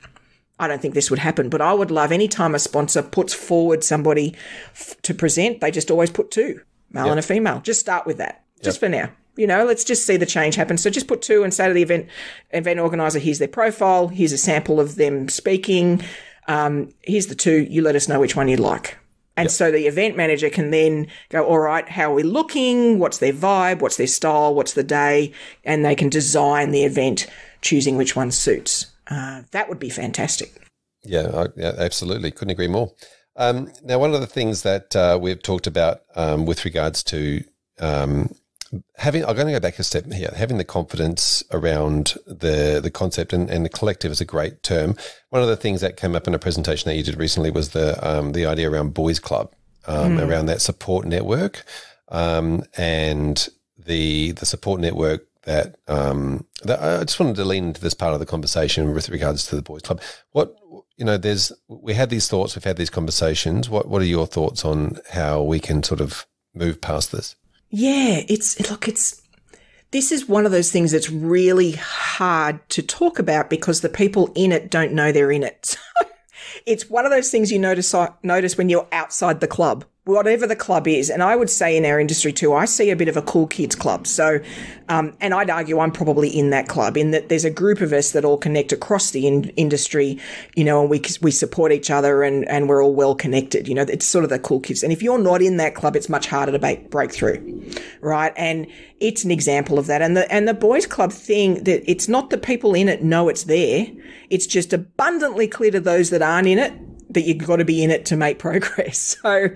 I don't think this would happen, but I would love any time a sponsor puts forward somebody f- to present, they just always put two, male yep. and a female. Just start with that, yep. just for now you know, let's just see the change happen. So just put two and say to the event event organizer, here's their profile, here's a sample of them speaking. Um, here's the two. You let us know which one you like. And yep. so the event manager can then go, all right, how are we looking? What's their vibe? What's their style? What's the day? And they can design the event, choosing which one suits. Uh, that would be fantastic. Yeah, I, yeah, absolutely. Couldn't agree more. Um, now, one of the things that uh, we've talked about um, with regards to um, having I'm going to go back a step here. Having the confidence around the the concept and, and the collective is a great term. One of the things that came up in a presentation that you did recently was the um, the idea around boys club, um, mm. around that support network, um, and the the support network that, um, that I just wanted to lean into this part of the conversation with regards to the boys club. What you know, there's we had these thoughts, we've had these conversations. What what are your thoughts on how we can sort of move past this? Yeah, it's look, it's this is one of those things that's really hard to talk about because the people in it don't know they're in it. [laughs] it's one of those things you notice notice when you're outside the club whatever the club is. And I would say in our industry too, I see a bit of a cool kids club. So, um, and I'd argue I'm probably in that club in that there's a group of us that all connect across the in- industry, you know, and we, we support each other and, and we're all well connected. You know, it's sort of the cool kids. And if you're not in that club, it's much harder to break through. Right. And it's an example of that. And the, and the boys club thing that it's not the people in it know it's there. It's just abundantly clear to those that aren't in it you've got to be in it to make [laughs] progress. So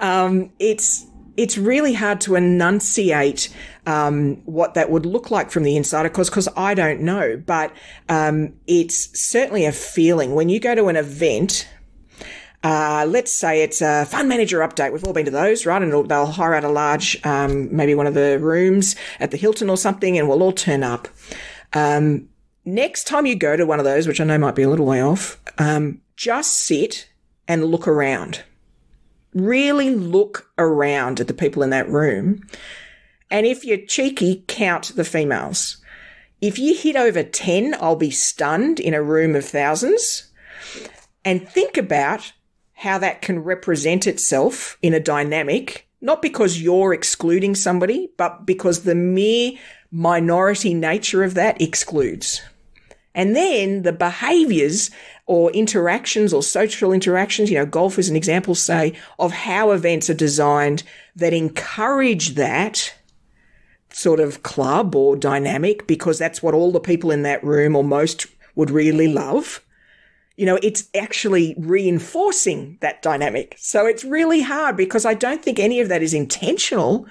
um, it's it's really hard to enunciate um, what that would look like from the inside, of course, because I don't know. But um, it's certainly a feeling when you go to an event. Uh, let's say it's a fund manager update. We've all been to those, right? And they'll hire out a large, um, maybe one of the rooms at the Hilton or something, and we'll all turn up. Um, next time you go to one of those, which I know might be a little way off, um, just sit and look around. Really look around at the people in that room. And if you're cheeky, count the females. If you hit over 10, I'll be stunned in a room of thousands. And think about how that can represent itself in a dynamic, not because you're excluding somebody, but because the mere minority nature of that excludes. And then the behaviors or interactions or social interactions. You know, golf is an example, say, of how events are designed that encourage that sort of club or dynamic because that's what all the people in that room or most would really love. You know, it's actually reinforcing that dynamic. So it's really hard because I don't think any of that is intentional,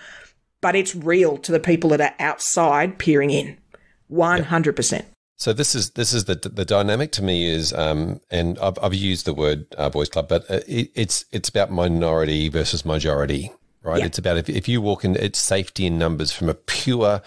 but it's real to the people that are outside peering in. 100%. So this is this is the the dynamic to me is um, and I've, I've used the word uh, boys club, but uh, it, it's it's about minority versus majority, right? Yeah. It's about if, if you walk in, it's safety in numbers from a pure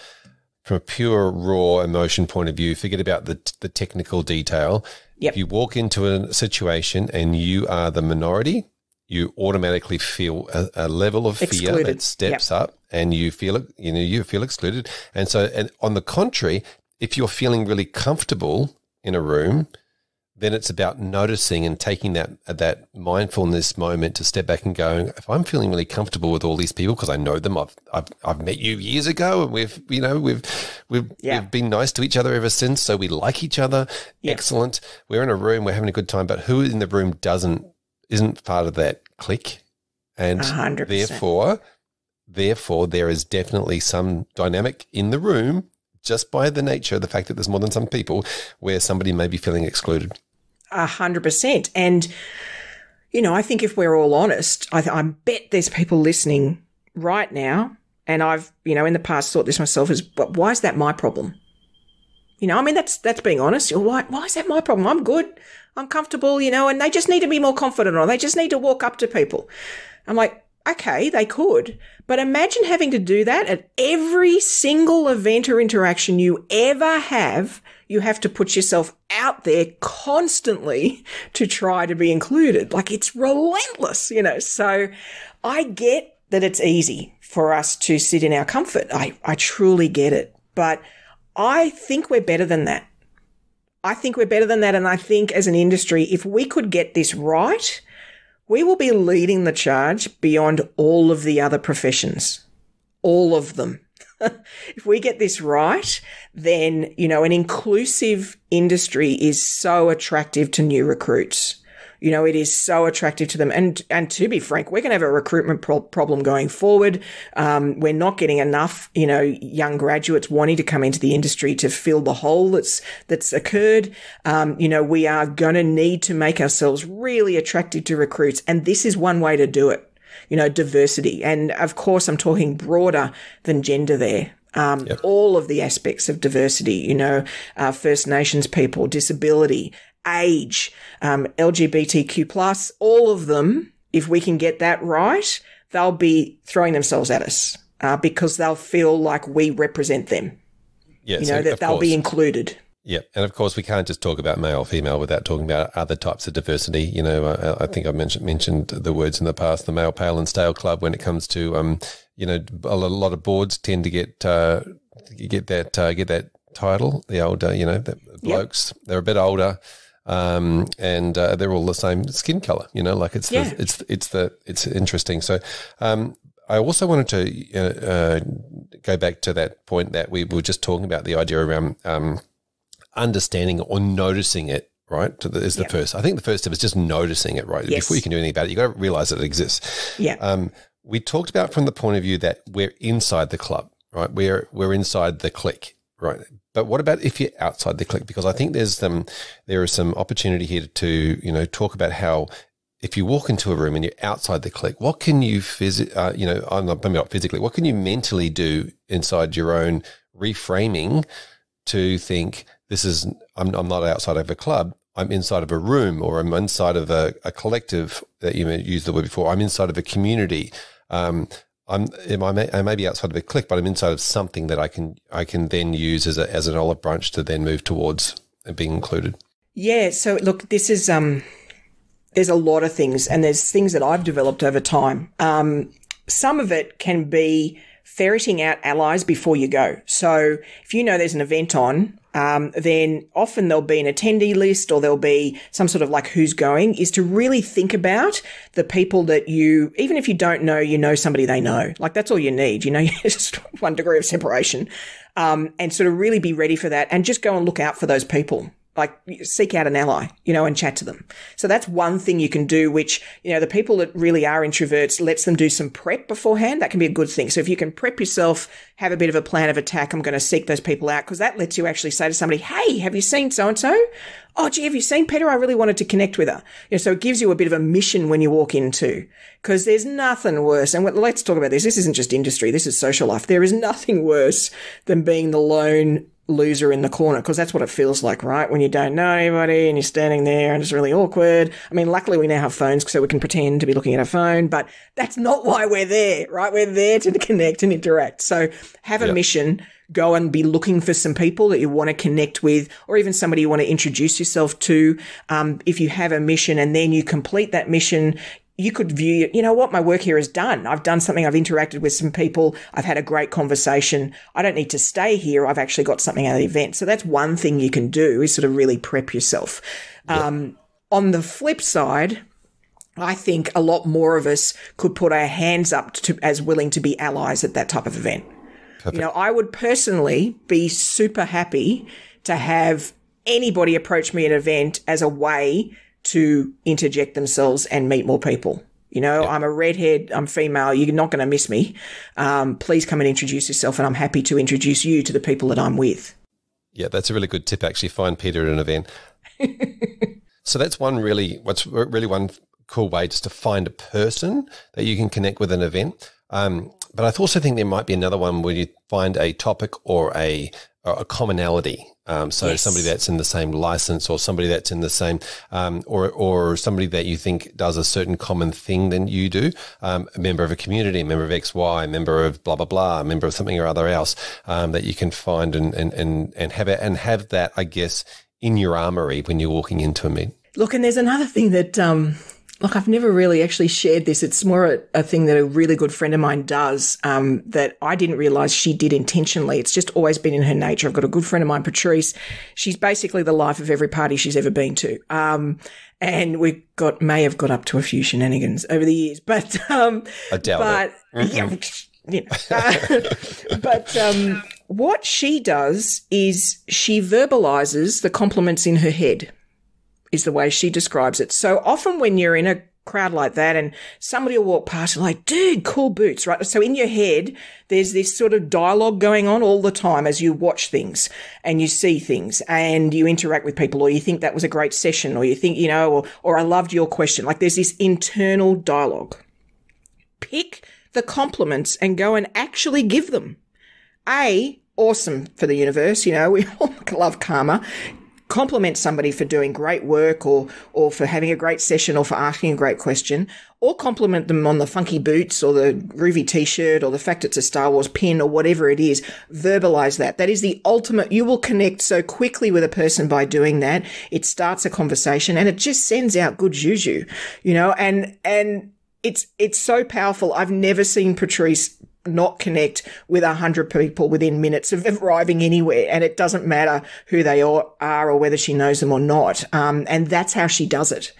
from a pure raw emotion point of view. Forget about the the technical detail. Yep. If you walk into a situation and you are the minority, you automatically feel a, a level of excluded. fear that steps yep. up and you feel you know you feel excluded and so and on the contrary if you're feeling really comfortable in a room, then it's about noticing and taking that that mindfulness moment to step back and going, if I'm feeling really comfortable with all these people because I know them, I've, I've, I've met you years ago, and we've you know we've we've, yeah. we've been nice to each other ever since, so we like each other. Yeah. Excellent. We're in a room, we're having a good time, but who in the room doesn't isn't part of that clique, and 100%. therefore, therefore there is definitely some dynamic in the room just by the nature of the fact that there's more than some people where somebody may be feeling excluded. A hundred percent. And, you know, I think if we're all honest, I, th- I bet there's people listening right now. And I've, you know, in the past thought this myself as, but why is that my problem? You know, I mean, that's that's being honest. Why, why is that my problem? I'm good. I'm comfortable, you know, and they just need to be more confident or they just need to walk up to people. I'm like, okay, they could. But imagine having to do that at every single event or interaction you ever have. You have to put yourself out there constantly [laughs] to try to be included. Like it's relentless, you know. So I get that it's easy for us to sit in our comfort. I, I truly get it. But I think we're better than that. I think we're better than that. And I think as an industry, if we could get this right, we will be leading the charge beyond all of the other professions, all of them. [laughs] if we get this right, then, you know, an inclusive industry is so attractive to new recruits. You know, it is so attractive to them. And and to be frank, we're going to have a recruitment pro- problem going forward. Um, we're not getting enough, you know, young graduates wanting to come into the industry to fill the hole that's that's occurred. Um, you know, we are going to need to make ourselves really attractive to recruits, and this is one way to do it. You know, diversity, and of course, I'm talking broader than gender there. Um, yep. all of the aspects of diversity, you know, uh, First Nations people, disability, age, um, LGBTQ plus, all of them, if we can get that right, they'll be throwing themselves at us uh, because they'll feel like we represent them. Yes, you know, that they'll course. be included. Yeah, and of course we can't just talk about male or female without talking about other types of diversity. You know, I, I think I mentioned mentioned the words in the past, the male pale and stale club. When it comes to, um, you know, a lot of boards tend to get uh, get that uh, get that title, the older, you know, the blokes. Yep. They're a bit older um, and uh, they're all the same skin color. You know, like it's yeah. the, it's it's the it's interesting. So. Um, I also wanted to uh, uh, go back to that point that we were just talking about the idea around um, understanding or noticing it right? The, is the first. I think the first step is just noticing it, right? Yes. Before you can do anything about it, you got to realize that it exists. Yeah. Um, we talked about from the point of view that we're inside the club, right? We're we're inside the clique, right? But what about if you're outside the clique? Because I think there's some, there is some opportunity here to you know talk about how if you walk into a room and you're outside the clique, what can you phys- uh, you know I'm not, maybe not physically, what can you mentally do inside your own reframing to think this is I'm, I'm not outside of a club, I'm inside of a room or I'm inside of a, a collective that you used the word before. I'm inside of a community. Um, I'm I may, I may be outside of a clique, but I'm inside of something that I can I can then use as a, as an olive branch to then move towards being included. Yeah. So look, this is um, there's a lot of things, and there's things that I've developed over time. Um, some of it can be ferreting out allies before you go. So if you know there's an event on um, then often there'll be an attendee list or there'll be some sort of like who's going is to really think about the people that you, even if you don't know, you know somebody they know. Like that's all you need. You know, [laughs] just one degree of separation. Um, and sort of really be ready for that and just go and look out for those people like seek out an ally, you know, and chat to them. So that's one thing you can do, which, you know, the people that really are introverts lets them do some prep beforehand. That can be a good thing. So if you can prep yourself, have a bit of a plan of attack, I'm going to seek those people out because that lets you actually say to somebody, Hey, have you seen so and so? Oh, gee, have you seen Peter? I really wanted to connect with her. You know, so it gives you a bit of a mission when you walk into because there's nothing worse. And let's talk about this. This isn't just industry. This is social life. There is nothing worse than being the lone loser in the corner because that's what it feels like, right? When you don't know anybody and you're standing there and it's really awkward. I mean, luckily we now have phones so we can pretend to be looking at a phone, but that's not [laughs] why we're there, right? We're there to [laughs] connect and interact. So have a yep. mission, go and be looking for some people that you want to connect with or even somebody you want to introduce yourself to. Um, if you have a mission and then you complete that mission, you could view, you know what, my work here is done. I've done something. I've interacted with some people. I've had a great conversation. I don't need to stay here. I've actually got something out of the event. So that's one thing you can do is sort of really prep yourself. Yeah. Um, on the flip side, I think a lot more of us could put our hands up to, as willing to be allies at that type of event. Perfect. You know, I would personally be super happy to have anybody approach me at an event as a way to interject themselves and meet more people. You know, yeah. I'm a redhead, I'm female, you're not going to miss me. Um, please come and introduce yourself, and I'm happy to introduce you to the people that I'm with. Yeah, that's a really good tip, actually. Find Peter at an event. [laughs] so that's one really, what's really one cool way just to find a person that you can connect with an event. Um, but I also think there might be another one where you find a topic or a, or a commonality um, so yes. somebody that's in the same license, or somebody that's in the same, um, or or somebody that you think does a certain common thing than you do, um, a member of a community, a member of X Y, a member of blah blah blah, a member of something or other else um, that you can find and and and and have it and have that, I guess, in your armory when you're walking into a meet. Look, and there's another thing that um, Look, I've never really actually shared this. It's more a, a thing that a really good friend of mine does um, that I didn't realize she did intentionally. It's just always been in her nature. I've got a good friend of mine, Patrice. She's basically the life of every party she's ever been to. Um, and we got may have got up to a few shenanigans over the years, [laughs] but um, I doubt but, it. Yeah, you know, uh, [laughs] but um, what she does is she verbalizes the compliments in her head is the way she describes it. So often when you're in a crowd like that and somebody will walk past and like, dude, cool boots, right? So in your head, there's this sort of dialogue going on all the time as you watch things and you see things and you interact with people or you think that was a great session or you think, you know, or, or I loved your question. Like there's this internal dialogue. Pick the compliments and go and actually give them. A, awesome for the universe. You know, [laughs] we all love karma compliment somebody for doing great work or or for having a great session or for asking a great question or compliment them on the funky boots or the groovy t-shirt or the fact it's a Star Wars pin or whatever it is verbalize that that is the ultimate you will connect so quickly with a person by doing that it starts a conversation and it just sends out good juju you know and and it's it's so powerful i've never seen patrice not connect with a hundred people within minutes of arriving anywhere. And it doesn't matter who they are or whether she knows them or not. Um, and that's how she does it.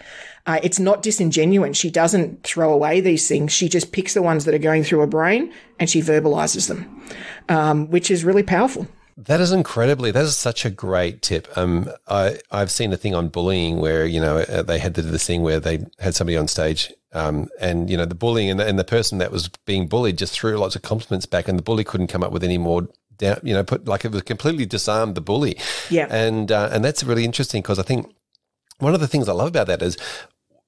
Uh, it's not disingenuous. She doesn't throw away these things. She just picks the ones that are going through her brain and she verbalizes them, um, which is really powerful. That is incredibly. That is such a great tip. Um, I I've seen a thing on bullying where you know uh, they had the, the thing where they had somebody on stage, um, and you know the bullying and the, and the person that was being bullied just threw lots of compliments back, and the bully couldn't come up with any more down. You know, put like it was completely disarmed the bully. Yeah, and uh, and that's really interesting because I think one of the things I love about that is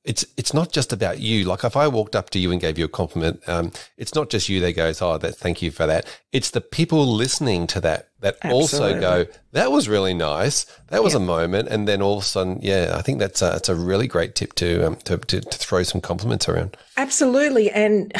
it's it's not just about you. Like if I walked up to you and gave you a compliment, um, it's not just you that goes, "Oh, that, thank you for that." It's the people listening to that that Absolutely. also go, "That was really nice. That was yeah. a moment." And then all of a sudden, yeah, I think that's a, it's a really great tip to, um, to to to throw some compliments around. Absolutely, and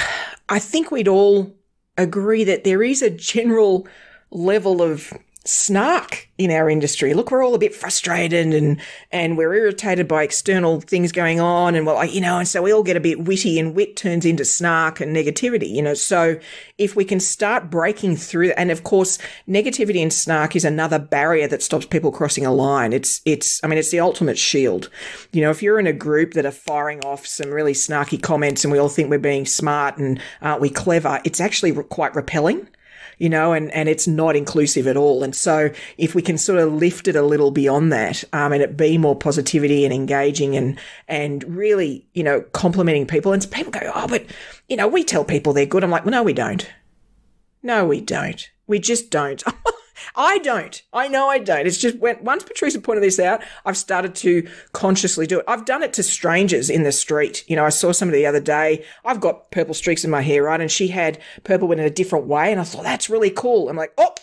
I think we'd all agree that there is a general level of snark in our industry. Look, we're all a bit frustrated and and we're irritated by external things going on, and well, you know, and so we all get a bit witty, and wit turns into snark and negativity, you know. So if we can start breaking through, and of course, negativity and snark is another barrier that stops people crossing a line. It's it's, I mean, it's the ultimate shield. You know, if you're in a group that are firing off some really snarky comments, and we all think we're being smart and aren't we clever, it's actually quite repelling you know, and, and it's not inclusive at all. And so if we can sort of lift it a little beyond that, um, and it be more positivity and engaging and, and really, you know, complimenting people and people go, Oh, but you know, we tell people they're good. I'm like, well, no, we don't. No, we don't. We just don't. [laughs] I don't. I know I don't. It's just when once Patricia pointed this out, I've started to consciously do it. I've done it to strangers in the street. You know, I saw somebody the other day. I've got purple streaks in my hair, right? And she had purple went in a different way, and I thought that's really cool. I'm like, oh.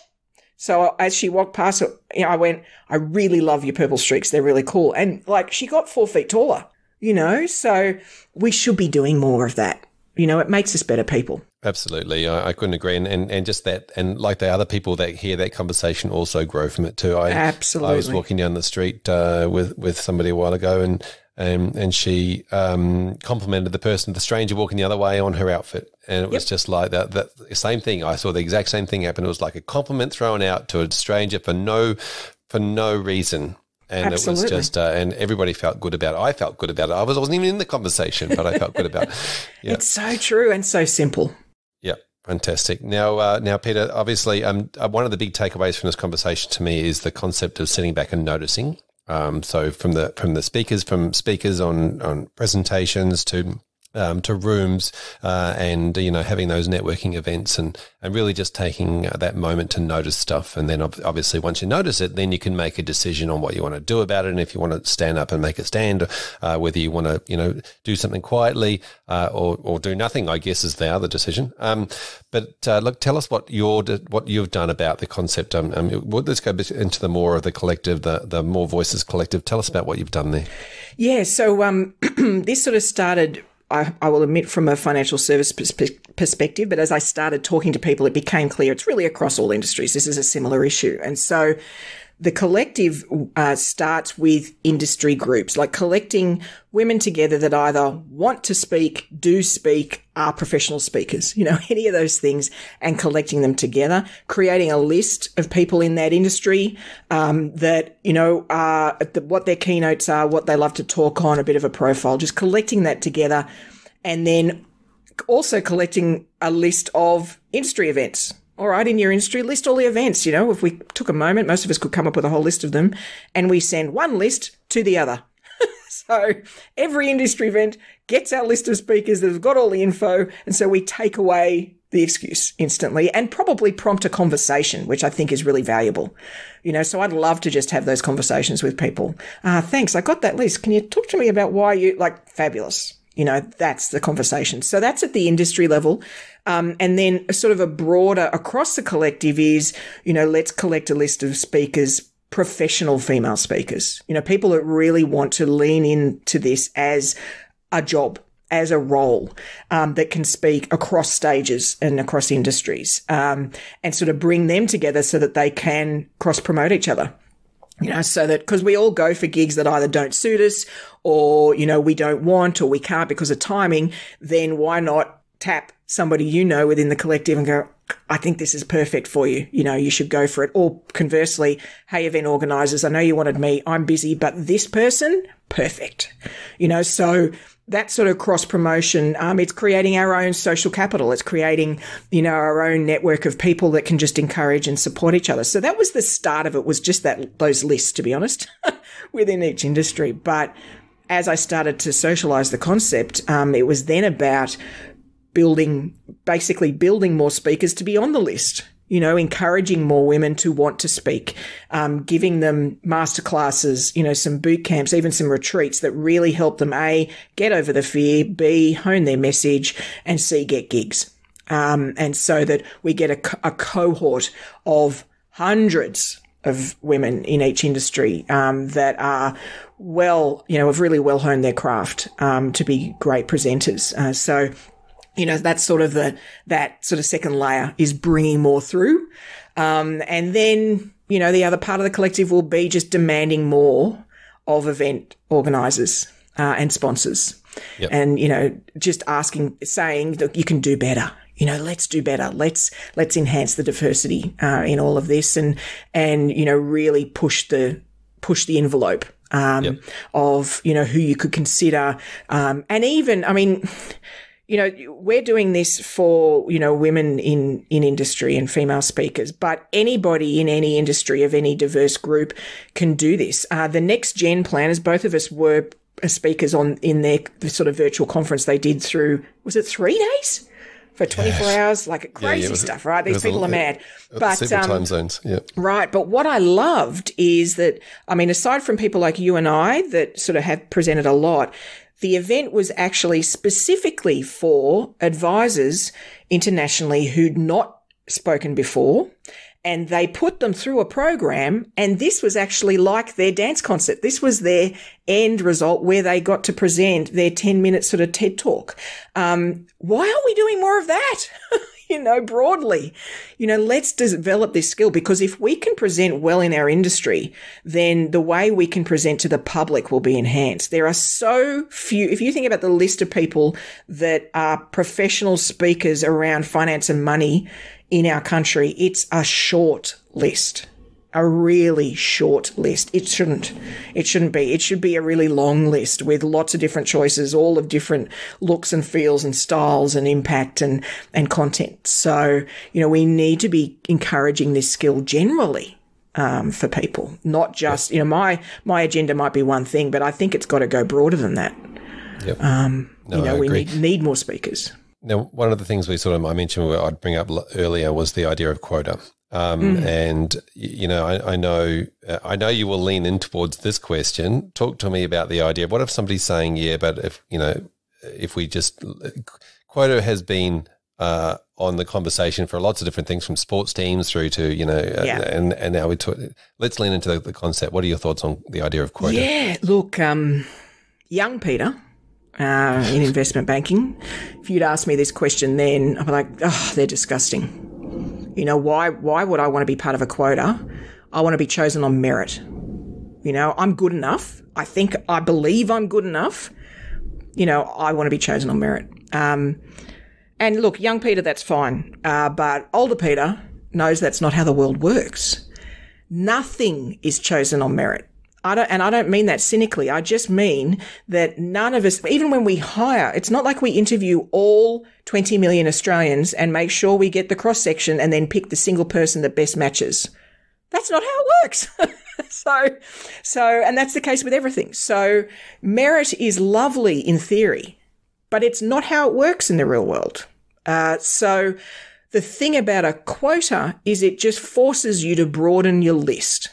So uh, as she walked past uh, you know, I went, I really love your purple streaks. They're really cool. And like she got four feet taller, you know, so we should be doing more of that you know, it makes us better people. Absolutely. I, I, couldn't agree. And, and, and just that, and like the other people that hear that conversation also grow from it too. I, Absolutely. I was walking down the street uh, with, with somebody a while ago and, and, and she um, complimented the person, the stranger walking the other way on her outfit. And it was yep. just like that, that same thing. I saw the exact same thing happen. It was like a compliment thrown out to a stranger for no, for no reason and Absolutely. it was just uh, and everybody felt good about it. I felt good about it. I was I wasn't even in the conversation, but I felt good about it. [laughs] Yeah. It's so true and so simple. Yeah, fantastic. Now, uh, now, Peter, obviously, um, uh, one of the big takeaways from this conversation to me is the concept of sitting back and noticing. Um, so from the from the speakers, from speakers on on presentations to um, to rooms uh, and you know having those networking events and and really just taking uh, that moment to notice stuff and then obviously once you notice it then you can make a decision on what you want to do about it and if you want to stand up and make a stand uh, whether you want to you know do something quietly uh, or or do nothing I guess is the other decision um, but uh, look tell us what your what you've done about the concept um, um let's go into the more of the collective the the more voices collective tell us about what you've done there yeah so um [clears throat] this sort of started I, I will admit, from a financial service perspective. But as I started talking to people, it became clear it's really across all industries. This is a similar issue. And so the collective uh, starts with industry groups, like collecting women together that either want to speak, do speak, are professional speakers, you know, [laughs] any of those things, and collecting them together, creating a list of people in that industry um, that, you know, are, the, what their keynotes are, what they love to talk on, a bit of a profile, just collecting that together. And then also collecting a list of industry events all right, in your industry, list all the events. You know, if we took a moment, most of us could come up with a whole list of them, and we send one list to the other. [laughs] so every industry event gets our list of speakers that have got all the info, and so we take away the excuse instantly and probably prompt a conversation, which I think is really valuable. You know, so I'd love to just have those conversations with people. Ah, uh, thanks. I got that list. Can you talk to me about why you like fabulous? you know, that's the conversation. So that's at the industry level. Um, and then sort of a broader across the collective is, you know, let's collect a list of speakers, professional female speakers, you know, people that really want to lean into this as a job. As a role um, that can speak across stages and across industries, um, and sort of bring them together so that they can cross promote each other you know, so that because we all go for gigs that either don't suit us or, you know, we don't want or we can't because of timing, then why not tap somebody you know within the collective and go, I think this is perfect for you. You know, you should go for it. Or conversely, hey, event organizers, I know you wanted me. I'm busy, but this person, perfect. You know, so that sort of cross promotion, um, it's creating our own social capital. It's creating, you know, our own network of people that can just encourage and support each other. So that was the start of it was just that, those lists, to be honest, [laughs] within each industry. But as I started to socialize the concept, um, it was then about building, basically building more speakers to be on the list. You know, encouraging more women to want to speak, um, giving them masterclasses, you know, some boot camps, even some retreats that really help them a get over the fear, b hone their message, and c get gigs. Um, and so that we get a, a cohort of hundreds of women in each industry um, that are well, you know, have really well honed their craft um, to be great presenters. Uh, so you know, that's sort of the, that sort of second layer is bringing more through. Um, and then, you know, the other part of the collective will be just demanding more of event organizers uh, and sponsors. Yep. And, you know, just asking, saying, that you can do better. You know, let's do better. Let's, let's enhance the diversity, uh, in all of this and, and, you know, really push the, push the envelope um, yep. of you know who you could consider, um, and even I mean, you know, we're doing this for, you know, women in, in industry and female speakers, but anybody in any industry of any diverse group can do this. Uh, the next gen planners, both of us were uh, speakers on in their sort of virtual conference they did through, was it three days? for 24 yes. hours, like crazy yeah, yeah, stuff, right? These people a, are mad. but um, time zones, yeah. Right. But what I loved is that, I mean, aside from people like you and I that sort of have presented a lot, the event was actually specifically for advisors internationally who'd not spoken before and they put them through a program and this was actually like their dance concert this was their end result where they got to present their 10 minute sort of ted talk um, why aren't we doing more of that [laughs] you know, broadly. You know, let's develop this skill because if we can present well in our industry, then the way we can present to the public will be enhanced. There are so few, if you think about the list of people that are professional speakers around finance and money in our country, it's a short list a really short list. It shouldn't. It shouldn't be. It should be a really long list with lots of different choices, all of different looks and feels and styles and impact and, and content. So, you know, we need to be encouraging this skill generally. Um, for people, not just you know my my agenda might be one thing, but I think it's got to go broader than that. Yep. Um, no, you know, we need, need more speakers. Now, one of the things we sort of I mentioned I'd bring up earlier was the idea of quota, um, mm. And you know, I, I, know, uh, I know you will lean in towards this question. Talk to me about the idea. What if somebody's saying, "Yeah, but if you know, if we just uh, quota has been uh, on the conversation for lots of different things, from sports teams through to you know, uh, yeah. uh, and and now we talk, let's lean into the, the, concept. What are your thoughts on the idea of Quota? Yeah, look, um, young Peter. Uh, in investment banking, if you'd asked me this question then, I'd be like, oh, they're disgusting you know, why, why would I want to be part of a quota? I want to be chosen on merit. You know, I'm good enough. I think I believe I'm good enough. You know, I want to be chosen on merit. Um, and look, young Peter, that's fine. Uh, but older Peter knows that's not how the world works. Nothing is chosen on merit. I don't, and I don't mean that cynically. I just mean that none of us, even when we hire, it's not like we interview all 20 million Australians and make sure we get the cross section and then pick the single person that best matches. That's not how it works. [laughs] so, so, and that's the case with everything. So merit is lovely in theory, but it's not how it works in the real world. Uh, so the thing about a quota is it just forces you to broaden your list.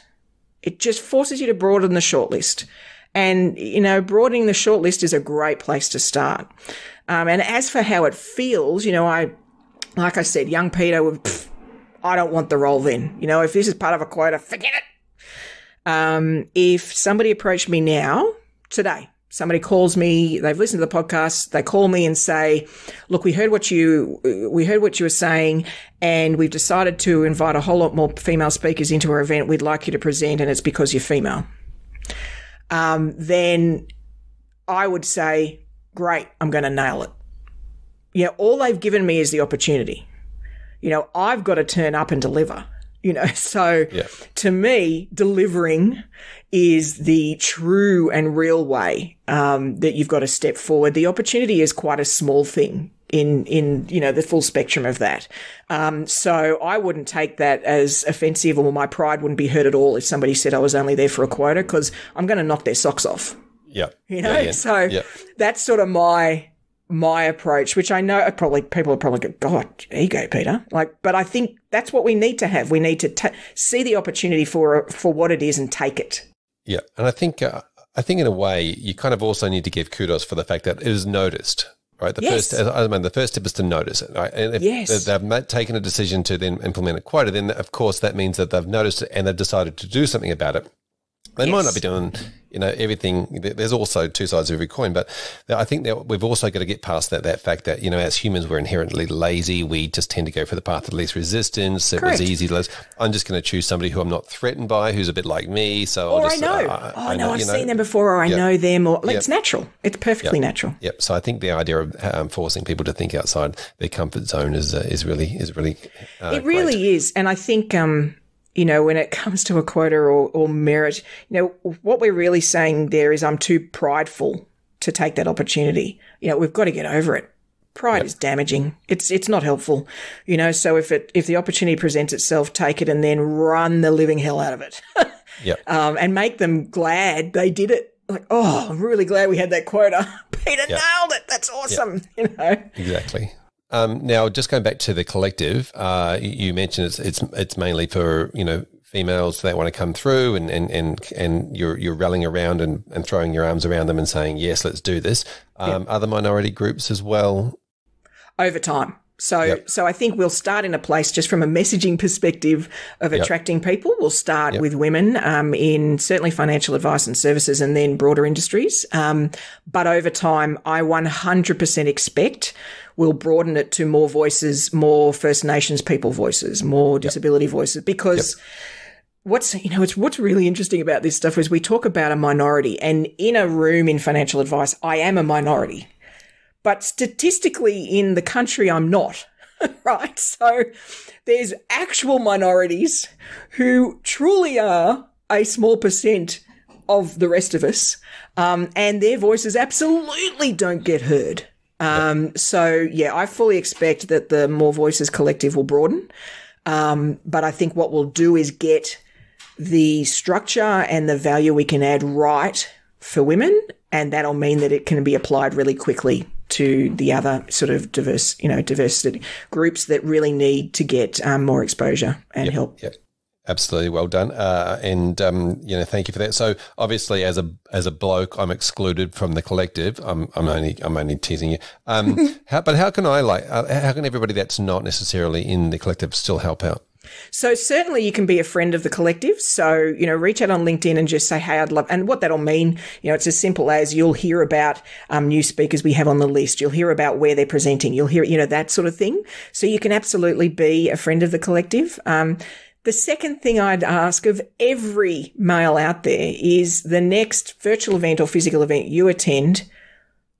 It just forces you to broaden the shortlist. And, you know, broadening the shortlist is a great place to start. Um, and as for how it feels, you know, I, like I said, young Peter would, pff, I don't want the role then. You know, if this is part of a quota, forget it. Um, if somebody approached me now, today, somebody calls me, they've listened to the podcast, they call me and say, look, we heard what you, we heard what you were saying and we've decided to invite a whole lot more female speakers into our event. We'd like you to present and it's because you're female. Um, then I would say, great, I'm going to nail it. Yeah. You know, all they've given me is the opportunity. You know, I've got to turn up and deliver you know [laughs] so yeah. to me delivering is the true and real way um, that you've got to step forward the opportunity is quite a small thing in in you know the full spectrum of that um, so i wouldn't take that as offensive or my pride wouldn't be hurt at all if somebody said i was only there for a quota because i'm going to knock their socks off yeah you know yeah, yeah. so that's sort of my my approach, which I know probably people are probably go, God, ego, Peter. Like, but I think that's what we need to have. We need to see the opportunity for for what it is and take it. Yeah, and I think uh, I think in a way you kind of also need to give kudos for the fact that it was noticed. Right. The yes. first, I mean, the first tip is to notice it. Right? And if yes. they've taken a decision to then implement a quota, then of course that means that they've noticed it and they've decided to do something about it. They yes. might not be doing, you know, everything. There's also two sides of every coin, but I think that we've also got to get past that that fact that you know, as humans, we're inherently lazy. We just tend to go for the path of least resistance. Correct. It was easy. To, I'm just going to choose somebody who I'm not threatened by, who's a bit like me. So, or I'll just, I know, uh, I, oh I know, I've you know, seen them before, or I yep. know them, or like, yep. it's natural. It's perfectly yep. natural. Yep. So I think the idea of um, forcing people to think outside their comfort zone is uh, is really is really uh, it really great. is, and I think um, you know, when it [laughs] comes to a quota or, or merit, you know, what we're really saying there is I'm too prideful to take that opportunity. You know, we've got to get over it. Pride yep. is damaging. It's it's not helpful. You know, so if it if the opportunity presents itself, take it and then run the living hell out of it. [laughs] yeah. Um, and make them glad they did it. Like, oh, I'm really glad we had that quota. [laughs] Peter yep. nailed it. That's awesome. Yep. You know. Exactly. Um, now, just going back to the collective, uh, you mentioned it's, it's it's mainly for you know females that want to come through, and and and, and you're you're rallying around and, and throwing your arms around them and saying yes, let's do this. Um, yeah. Other minority groups as well. Over time, so, yep. so I think we'll start in a place just from a messaging perspective of yep. attracting people. We'll start yep. with women um, in certainly financial advice and services, and then broader industries. Um, but over time, I 100% expect we'll broaden it to more voices, more First Nations people voices, more disability voices, because what's you know it's what's really interesting about this stuff is we talk about a minority and in a room in financial advice i am a minority but statistically in the country, I'm not. [laughs] right? So there's actual minorities who truly are a small percent of the rest of us, um, and their voices absolutely don't get heard. Um, so yeah, I fully expect that the More Voices Collective will broaden, um, but I think what we'll do is get the structure and the value we can add right for women, and that'll mean that it can be applied really quickly to the other sort of diverse, you know, diversity groups that really need to get um, more exposure and yep, help. Yep. Absolutely, well done, uh, and um, you know, thank you for that. So, obviously, as a as a bloke, I'm excluded from the collective. I'm, I'm only I'm only teasing you. Um, [laughs] how, but how can I like? Uh, how can everybody that's not necessarily in the collective still help out? So certainly you can be a friend of the collective. So, you know, reach out on LinkedIn and just say, Hey, I'd love, and what that'll mean, you know, it's as simple as you'll hear about um, new speakers we have on the list. You'll hear about where they're presenting. You'll hear, you know, that sort of thing. So you can absolutely be a friend of the collective. Um, the second thing I'd ask of every male out there is the next virtual event or physical event you attend,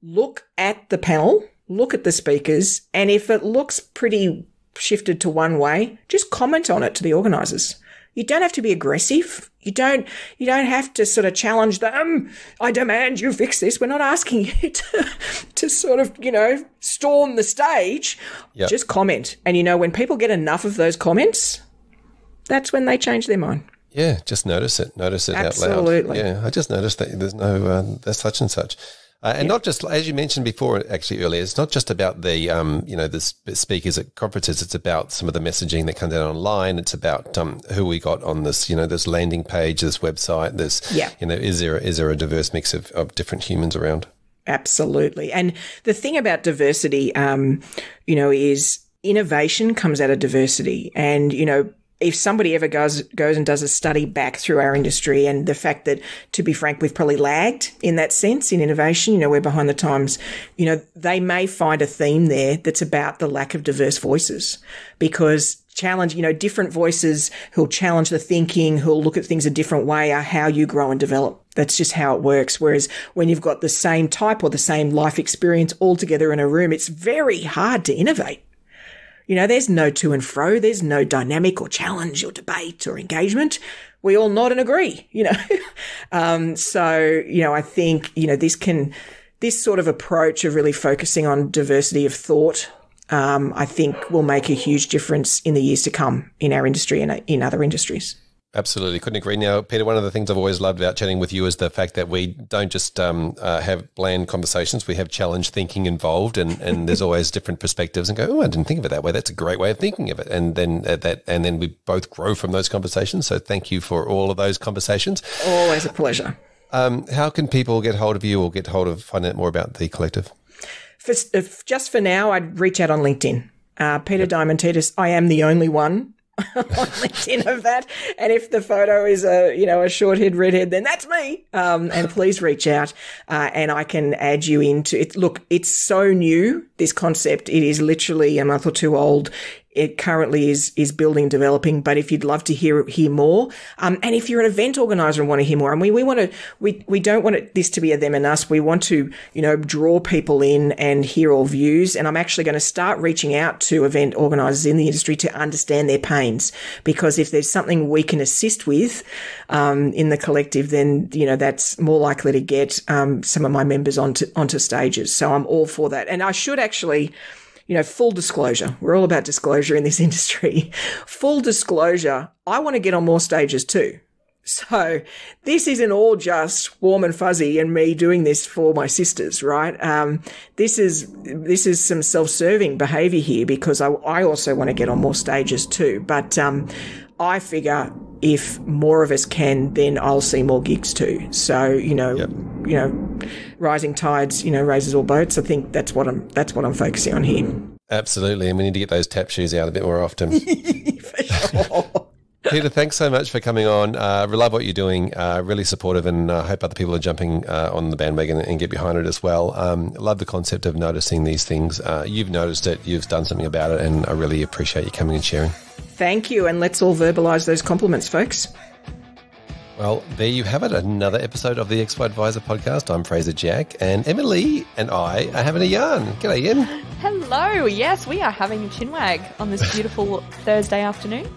look at the panel, look at the speakers, and if it looks pretty shifted to one way, just comment on it to the organisers. You don't have to be aggressive. You don't you don't have to sort of challenge them. I demand you fix this. We're not asking [laughs] you to, to sort of, you know, storm the stage. Yep. Just comment. And you know when people get enough of those comments, that's when they change their mind. Yeah, just notice it. Notice it Absolutely. out loud. Yeah, I just noticed that there's no uh, there's such and such. Uh, and yeah. not just as you mentioned before, actually earlier, it's not just about the um, you know the speakers at conferences. It's about some of the messaging that comes out online. It's about um, who we got on this you know this landing page, this website. This yeah. you know is there is there a diverse mix of, of different humans around? Absolutely. And the thing about diversity, um, you know, is innovation comes out of diversity, and you know if somebody ever goes goes and does a study back through our industry and the fact that to be frank we've probably lagged in that sense in innovation you know we're behind the times you know they may find a theme there that's about the lack of diverse voices because challenge, you know, different voices who'll challenge the thinking, who'll look at things a different way are how you grow and develop. That's just how it works. Whereas when you've got the same type or the same life experience all together in a room, it's very hard to innovate. You know, there's no to and fro. There's no dynamic or challenge or debate or engagement. We all nod and agree, you know. [laughs] um, so, you know, I think, you know, this can, this sort of approach of really focusing on diversity of thought, um, I think will make a huge difference in the years to come in our industry and in other industries. Absolutely, couldn't agree. Now, Peter, one of the things I've always loved about chatting with you is the fact that we don't just um, uh, have bland conversations; we have challenge thinking involved, and, and [laughs] there's always different perspectives. And go, oh, I didn't think of it that way. That's a great way of thinking of it. And then uh, that, and then we both grow from those conversations. So, thank you for all of those conversations. Always a pleasure. Um, how can people get hold of you or get hold of find out more about the collective? For, if, uh, just for now, I'd reach out on LinkedIn. Uh, Peter yep. Diamantidis. I am the only one [laughs] on LinkedIn of that. And if the photo is a you know a short head redhead, then that's me. Um, and please reach out, uh, and I can add you into it. Look, it's so new this concept. It is literally a month or two old it currently is is building and developing. But if you'd love to hear hear more, um, and if you're an event organizer and want to hear more, and we we want to we we don't want it, this to be a them and us. We want to you know draw people in and hear all views. And I'm actually going to start reaching out to event organizers in the industry to understand their pains because if there's something we can assist with um, in the collective, then you know that's more likely to get um, some of my members onto onto stages. So I'm all for that, and I should actually you know, full disclosure. We're all about disclosure in this [laughs] industry. Full disclosure. I want to get on more stages too. So this isn't all just warm and fuzzy and me doing this for my sisters, right? Um, this is this is some self-serving behaviour here because I, I also want to get on more stages too. But um, I figure if more of us can, then I'll see more gigs too. So you know, yep. you know, rising tides, you know, raises all boats. I think that's what I'm that's what I'm focusing on here. Absolutely, and we need to get those tap shoes out a bit more often. [laughs] For sure. Peter, thanks so much for coming on. Uh, love what you're doing. Uh, really supportive, and I uh, hope other people are jumping uh, on the bandwagon and, and, get behind it as well. Um, love the concept of noticing these things. Uh, you've noticed it, you've done something about it, and I really appreciate you coming and sharing. Thank you, and let's all verbalise those compliments, folks. Well, there you have it. Another episode of the Expo Advisor podcast. I'm Fraser Jack, and Emily and I are having a yarn. G'day, Em. Hello. Yes, we are having a chinwag on this beautiful [laughs] Thursday afternoon.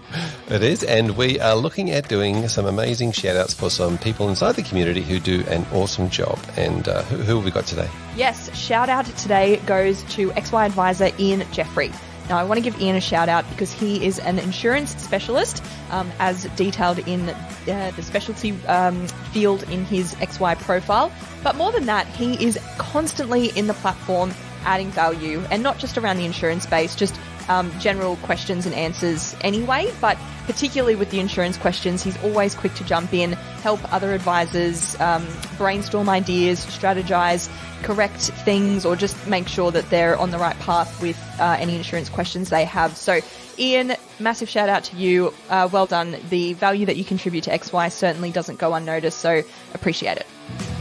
It is, and we are looking at doing some amazing shout outs for some people inside the community who do an awesome job. And uh, who, who have we got today? Yes, shout out today goes to XY Advisor Ian Jeffrey. Now, I want to give Ian a shout out because he is an insurance specialist, um, as detailed in uh, the specialty um, field in his XY profile. But more than that, he is constantly in the platform adding value and not just around the insurance space, just um, general questions and answers anyway, but particularly with the insurance questions, he's always quick to jump in, help other advisors um, brainstorm ideas, strategize, correct things, or just make sure that they're on the right path with uh, any insurance questions they have. So, Ian, massive shout out to you. Uh, well done. The value that you contribute to XY certainly doesn't go unnoticed, so appreciate it.